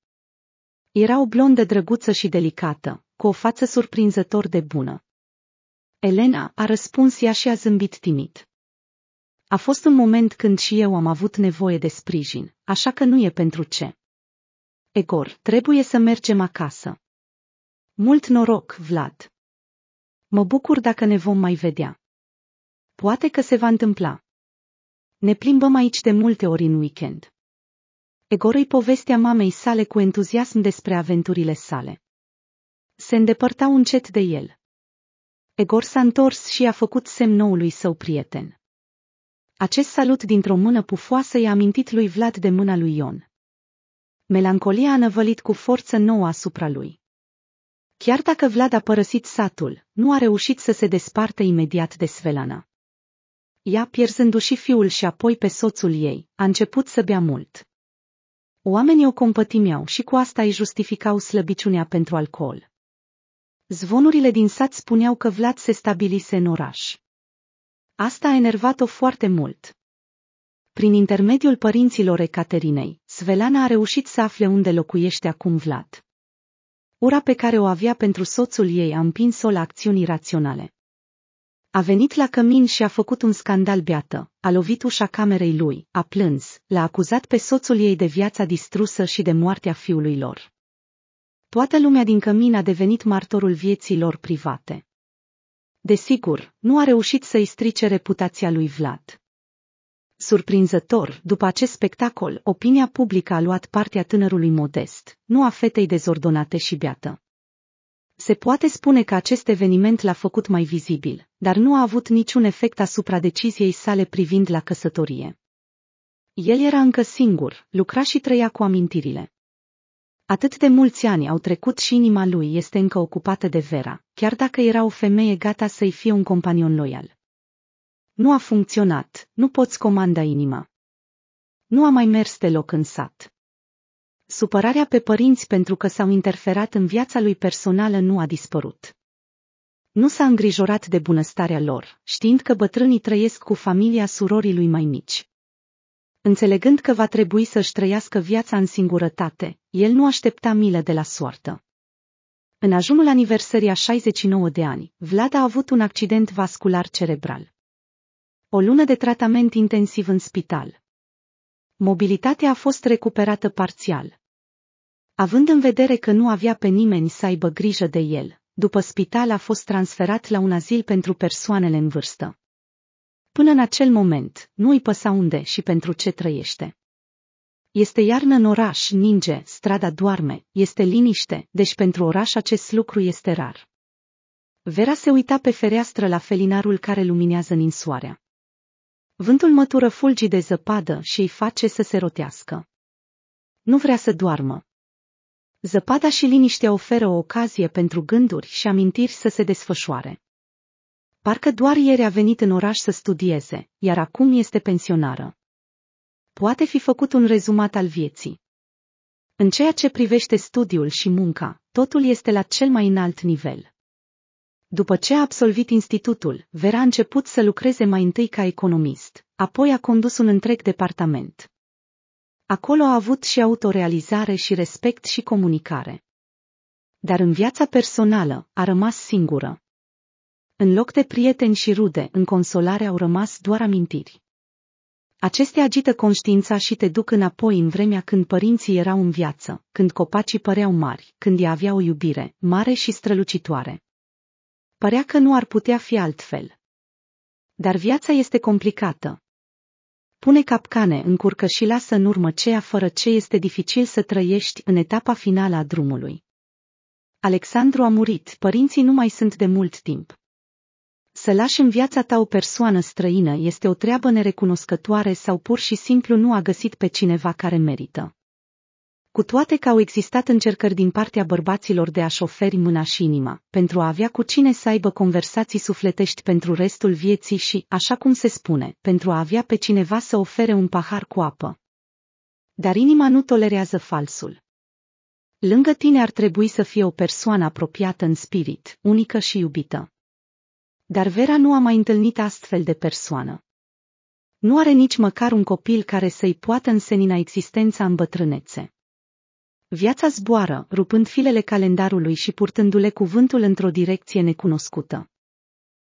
Era o blondă drăguță și delicată, cu o față surprinzător de bună. Elena a răspuns ea și a zâmbit timid. A fost un moment când și eu am avut nevoie de sprijin, așa că nu e pentru ce. Egor, trebuie să mergem acasă. Mult noroc, Vlad! Mă bucur dacă ne vom mai vedea. Poate că se va întâmpla. Ne plimbăm aici de multe ori în weekend. Egor îi povestea mamei sale cu entuziasm despre aventurile sale. Se îndepărtau încet de el. Egor s-a întors și a făcut semn noului său prieten. Acest salut dintr-o mână pufoasă i-a amintit lui Vlad de mâna lui Ion melancolia a năvălit cu forță nouă asupra lui. Chiar dacă Vlad a părăsit satul, nu a reușit să se despartă imediat de Svelana. Ea, pierzându-și fiul și apoi pe soțul ei, a început să bea mult. Oamenii o compătimeau și cu asta îi justificau slăbiciunea pentru alcool. Zvonurile din sat spuneau că Vlad se stabilise în oraș. Asta a enervat-o foarte mult. Prin intermediul părinților Ecaterinei, Svelana a reușit să afle unde locuiește acum Vlad. Ura pe care o avea pentru soțul ei a împins-o la acțiuni raționale. A venit la cămin și a făcut un scandal beată, a lovit ușa camerei lui, a plâns, l-a acuzat pe soțul ei de viața distrusă și de moartea fiului lor. Toată lumea din cămin a devenit martorul vieții lor private. Desigur, nu a reușit să-i strice reputația lui Vlad. Surprinzător, după acest spectacol, opinia publică a luat partea tânărului modest, nu a fetei dezordonate și beată. Se poate spune că acest eveniment l-a făcut mai vizibil, dar nu a avut niciun efect asupra deciziei sale privind la căsătorie. El era încă singur, lucra și trăia cu amintirile. Atât de mulți ani au trecut și inima lui este încă ocupată de Vera, chiar dacă era o femeie gata să-i fie un companion loial. Nu a funcționat, nu poți comanda inima. Nu a mai mers deloc în sat. Supărarea pe părinți pentru că s-au interferat în viața lui personală nu a dispărut. Nu s-a îngrijorat de bunăstarea lor, știind că bătrânii trăiesc cu familia surorii lui mai mici. Înțelegând că va trebui să-și trăiască viața în singurătate, el nu aștepta milă de la soartă. În ajunul aniversării a 69 de ani, Vlad a avut un accident vascular cerebral o lună de tratament intensiv în spital. Mobilitatea a fost recuperată parțial. Având în vedere că nu avea pe nimeni să aibă grijă de el, după spital a fost transferat la un azil pentru persoanele în vârstă. Până în acel moment, nu îi păsa unde și pentru ce trăiește. Este iarnă în oraș, ninge, strada doarme, este liniște, deci pentru oraș acest lucru este rar. Vera se uita pe fereastră la felinarul care luminează ninsoarea. Vântul mătură fulgii de zăpadă și îi face să se rotească. Nu vrea să doarmă. Zăpada și liniștea oferă o ocazie pentru gânduri și amintiri să se desfășoare. Parcă doar ieri a venit în oraș să studieze, iar acum este pensionară. Poate fi făcut un rezumat al vieții. În ceea ce privește studiul și munca, totul este la cel mai înalt nivel. După ce a absolvit institutul, Vera a început să lucreze mai întâi ca economist, apoi a condus un întreg departament. Acolo a avut și autorealizare și respect și comunicare. Dar în viața personală a rămas singură. În loc de prieteni și rude, în consolare au rămas doar amintiri. Acestea agită conștiința și te duc înapoi în vremea când părinții erau în viață, când copacii păreau mari, când ea avea o iubire mare și strălucitoare părea că nu ar putea fi altfel. Dar viața este complicată. Pune capcane, încurcă și lasă în urmă ceea fără ce este dificil să trăiești în etapa finală a drumului. Alexandru a murit, părinții nu mai sunt de mult timp. Să lași în viața ta o persoană străină este o treabă nerecunoscătoare sau pur și simplu nu a găsit pe cineva care merită cu toate că au existat încercări din partea bărbaților de a-și oferi mâna și inima, pentru a avea cu cine să aibă conversații sufletești pentru restul vieții și, așa cum se spune, pentru a avea pe cineva să ofere un pahar cu apă. Dar inima nu tolerează falsul. Lângă tine ar trebui să fie o persoană apropiată în spirit, unică și iubită. Dar Vera nu a mai întâlnit astfel de persoană. Nu are nici măcar un copil care să-i poată însenina existența în bătrânețe. Viața zboară, rupând filele calendarului și purtându-le cuvântul într-o direcție necunoscută.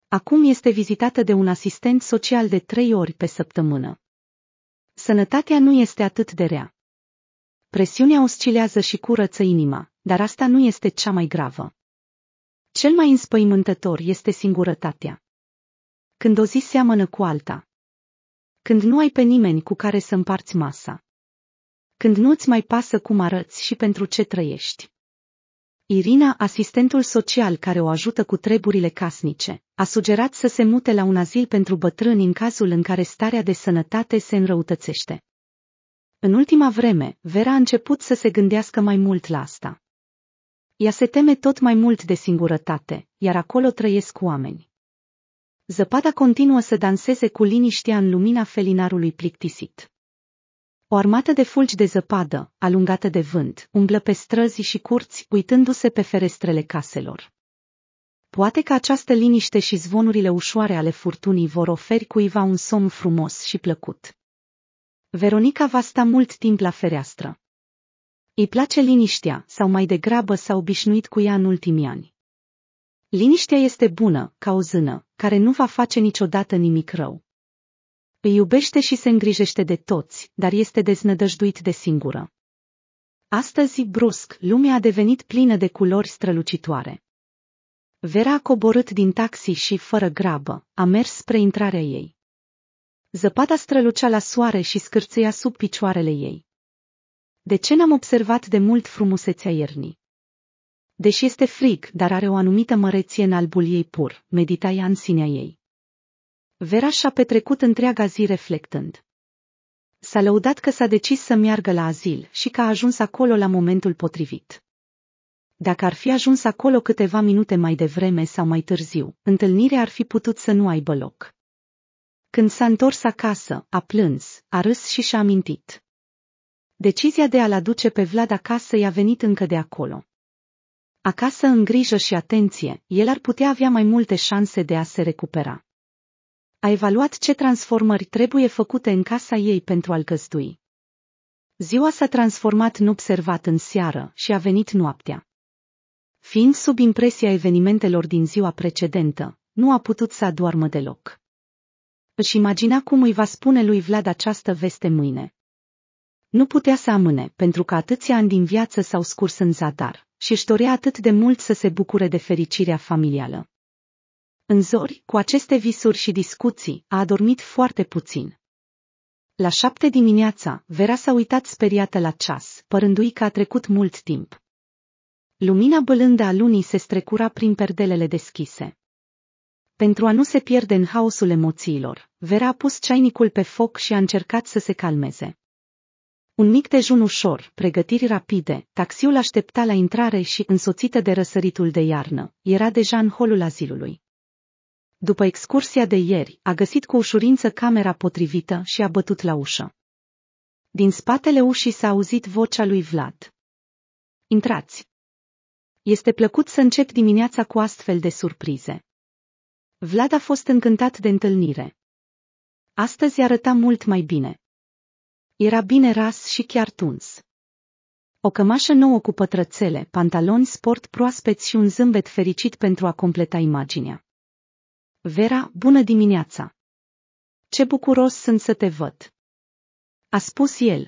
Acum este vizitată de un asistent social de trei ori pe săptămână. Sănătatea nu este atât de rea. Presiunea oscilează și curăță inima, dar asta nu este cea mai gravă. Cel mai înspăimântător este singurătatea. Când o zi seamănă cu alta. Când nu ai pe nimeni cu care să împarți masa când nu-ți mai pasă cum arăți și pentru ce trăiești. Irina, asistentul social care o ajută cu treburile casnice, a sugerat să se mute la un azil pentru bătrâni în cazul în care starea de sănătate se înrăutățește. În ultima vreme, Vera a început să se gândească mai mult la asta. Ea se teme tot mai mult de singurătate, iar acolo trăiesc oameni. Zăpada continuă să danseze cu liniștea în lumina felinarului plictisit. O armată de fulgi de zăpadă, alungată de vânt, umblă pe străzi și curți, uitându-se pe ferestrele caselor. Poate că această liniște și zvonurile ușoare ale furtunii vor oferi cuiva un somn frumos și plăcut. Veronica va sta mult timp la fereastră. Îi place liniștea, sau mai degrabă s-a obișnuit cu ea în ultimii ani. Liniștea este bună, ca o zână, care nu va face niciodată nimic rău. Îi iubește și se îngrijește de toți, dar este deznădăjduit de singură. Astăzi, brusc, lumea a devenit plină de culori strălucitoare. Vera a coborât din taxi și, fără grabă, a mers spre intrarea ei. Zăpada strălucea la soare și scârțâia sub picioarele ei. De ce n-am observat de mult frumusețea iernii? Deși este frig, dar are o anumită măreție în albul ei pur, medita ea în sinea ei. Vera și-a petrecut întreaga zi reflectând. S-a lăudat că s-a decis să meargă la azil și că a ajuns acolo la momentul potrivit. Dacă ar fi ajuns acolo câteva minute mai devreme sau mai târziu, întâlnirea ar fi putut să nu aibă loc. Când s-a întors acasă, a plâns, a râs și și-a amintit. Decizia de a-l aduce pe Vlad acasă i-a venit încă de acolo. Acasă în grijă și atenție, el ar putea avea mai multe șanse de a se recupera a evaluat ce transformări trebuie făcute în casa ei pentru a-l căstui. Ziua s-a transformat în observat în seară și a venit noaptea. Fiind sub impresia evenimentelor din ziua precedentă, nu a putut să adoarmă deloc. Își imagina cum îi va spune lui Vlad această veste mâine. Nu putea să amâne, pentru că atâția ani din viață s-au scurs în zadar și își dorea atât de mult să se bucure de fericirea familială. În zori, cu aceste visuri și discuții, a adormit foarte puțin. La șapte dimineața, Vera s-a uitat speriată la ceas, părându-i că a trecut mult timp. Lumina bălândă a lunii se strecura prin perdelele deschise. Pentru a nu se pierde în haosul emoțiilor, Vera a pus ceainicul pe foc și a încercat să se calmeze. Un mic dejun ușor, pregătiri rapide, taxiul aștepta la intrare și, însoțită de răsăritul de iarnă, era deja în holul azilului. După excursia de ieri, a găsit cu ușurință camera potrivită și a bătut la ușă. Din spatele ușii s-a auzit vocea lui Vlad. Intrați! Este plăcut să încep dimineața cu astfel de surprize. Vlad a fost încântat de întâlnire. Astăzi arăta mult mai bine. Era bine ras și chiar tuns. O cămașă nouă cu pătrățele, pantaloni sport proaspeți și un zâmbet fericit pentru a completa imaginea. Vera, bună dimineața! Ce bucuros sunt să te văd! A spus el.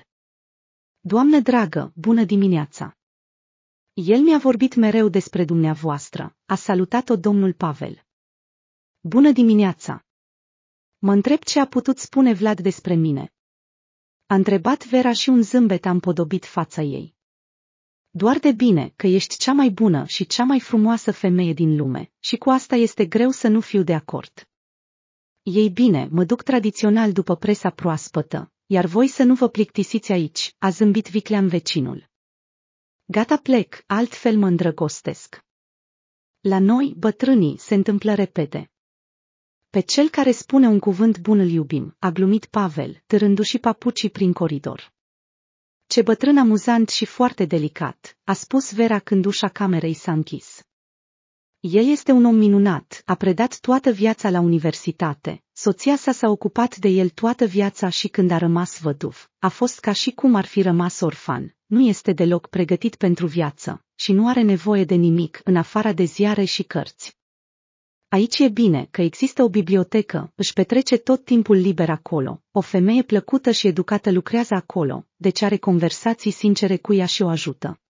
Doamne dragă, bună dimineața! El mi-a vorbit mereu despre dumneavoastră, a salutat-o domnul Pavel. Bună dimineața! Mă întreb ce a putut spune Vlad despre mine. A întrebat Vera și un zâmbet a împodobit fața ei. Doar de bine că ești cea mai bună și cea mai frumoasă femeie din lume, și cu asta este greu să nu fiu de acord. Ei bine, mă duc tradițional după presa proaspătă, iar voi să nu vă plictisiți aici, a zâmbit viclean vecinul. Gata plec, altfel mă îndrăgostesc. La noi, bătrânii, se întâmplă repede. Pe cel care spune un cuvânt bun îl iubim, a glumit Pavel, târându-și papucii prin coridor. Ce bătrân amuzant și foarte delicat, a spus Vera când ușa camerei s-a închis. El este un om minunat, a predat toată viața la universitate, soția sa s-a ocupat de el toată viața și când a rămas văduv, a fost ca și cum ar fi rămas orfan, nu este deloc pregătit pentru viață și nu are nevoie de nimic în afara de ziare și cărți. Aici e bine că există o bibliotecă, își petrece tot timpul liber acolo. O femeie plăcută și educată lucrează acolo, deci are conversații sincere cu ea și o ajută.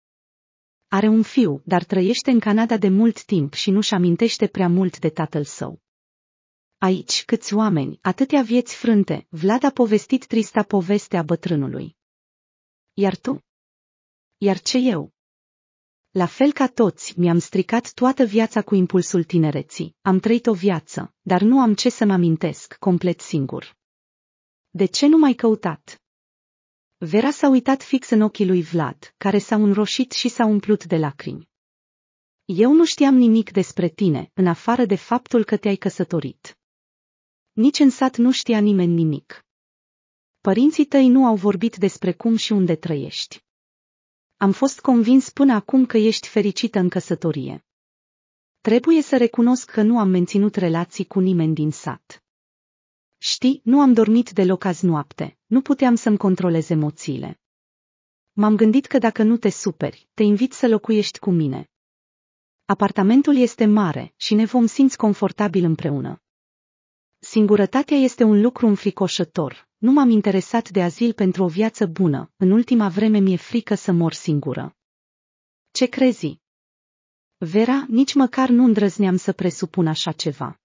Are un fiu, dar trăiește în Canada de mult timp și nu-și amintește prea mult de tatăl său. Aici, câți oameni, atâtea vieți frânte, Vlad a povestit trista poveste a bătrânului. Iar tu? Iar ce eu? La fel ca toți, mi-am stricat toată viața cu impulsul tinereții. Am trăit o viață, dar nu am ce să-mi amintesc, complet singur. De ce nu mai căutat? Vera s-a uitat fix în ochii lui Vlad, care s a înroșit și s a umplut de lacrimi. Eu nu știam nimic despre tine, în afară de faptul că te-ai căsătorit. Nici în sat nu știa nimeni nimic. Părinții tăi nu au vorbit despre cum și unde trăiești. Am fost convins până acum că ești fericită în căsătorie. Trebuie să recunosc că nu am menținut relații cu nimeni din sat. Știi, nu am dormit deloc azi noapte, nu puteam să-mi controlez emoțiile. M-am gândit că dacă nu te superi, te invit să locuiești cu mine. Apartamentul este mare și ne vom simți confortabil împreună. Singurătatea este un lucru înfricoșător, nu m-am interesat de azil pentru o viață bună, în ultima vreme mi-e frică să mor singură. Ce crezi? Vera, nici măcar nu îndrăzneam să presupun așa ceva.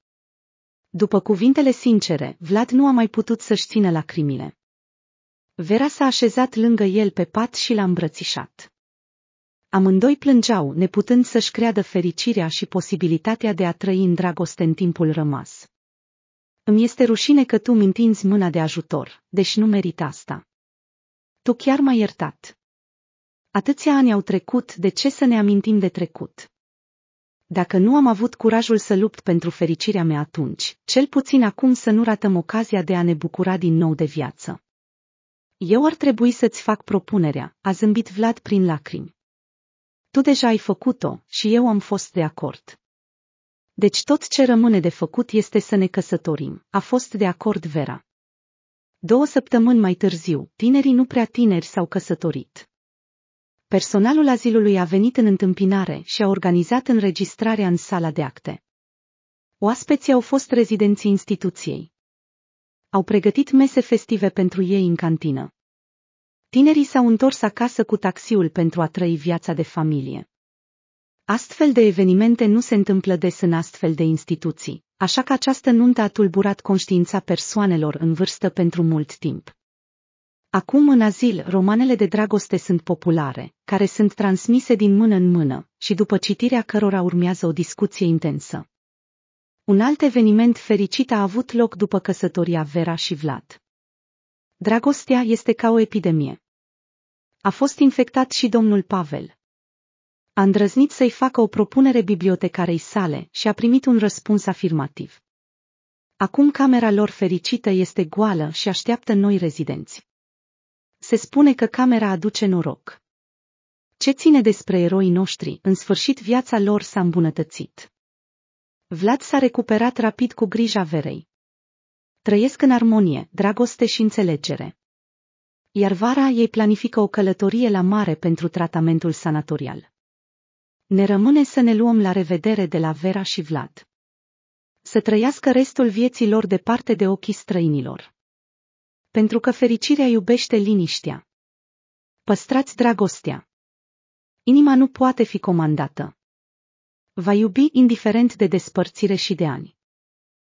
După cuvintele sincere, Vlad nu a mai putut să-și țină lacrimile. Vera s-a așezat lângă el pe pat și l-a îmbrățișat. Amândoi plângeau, neputând să-și creadă fericirea și posibilitatea de a trăi în dragoste în timpul rămas. Îmi este rușine că tu mi întinzi mâna de ajutor, deși nu merit asta. Tu chiar m-ai iertat. Atâția ani au trecut, de ce să ne amintim de trecut? Dacă nu am avut curajul să lupt pentru fericirea mea atunci, cel puțin acum să nu ratăm ocazia de a ne bucura din nou de viață. Eu ar trebui să-ți fac propunerea, a zâmbit Vlad prin lacrimi. Tu deja ai făcut-o și eu am fost de acord. Deci tot ce rămâne de făcut este să ne căsătorim, a fost de acord Vera. Două săptămâni mai târziu, tinerii nu prea tineri s-au căsătorit. Personalul azilului a venit în întâmpinare și a organizat înregistrarea în sala de acte. Oaspeții au fost rezidenții instituției. Au pregătit mese festive pentru ei în cantină. Tinerii s-au întors acasă cu taxiul pentru a trăi viața de familie. Astfel de evenimente nu se întâmplă des în astfel de instituții, așa că această nuntă a tulburat conștiința persoanelor în vârstă pentru mult timp. Acum în azil, romanele de dragoste sunt populare, care sunt transmise din mână în mână și după citirea cărora urmează o discuție intensă. Un alt eveniment fericit a avut loc după căsătoria Vera și Vlad. Dragostea este ca o epidemie. A fost infectat și domnul Pavel, a îndrăznit să-i facă o propunere bibliotecarei sale și a primit un răspuns afirmativ. Acum camera lor fericită este goală și așteaptă noi rezidenți. Se spune că camera aduce noroc. Ce ține despre eroii noștri, în sfârșit viața lor s-a îmbunătățit. Vlad s-a recuperat rapid cu grija verei. Trăiesc în armonie, dragoste și înțelegere. Iar vara ei planifică o călătorie la mare pentru tratamentul sanatorial. Ne rămâne să ne luăm la revedere de la Vera și Vlad. Să trăiască restul vieții lor departe de ochii străinilor. Pentru că fericirea iubește liniștea. Păstrați dragostea. Inima nu poate fi comandată. Va iubi indiferent de despărțire și de ani.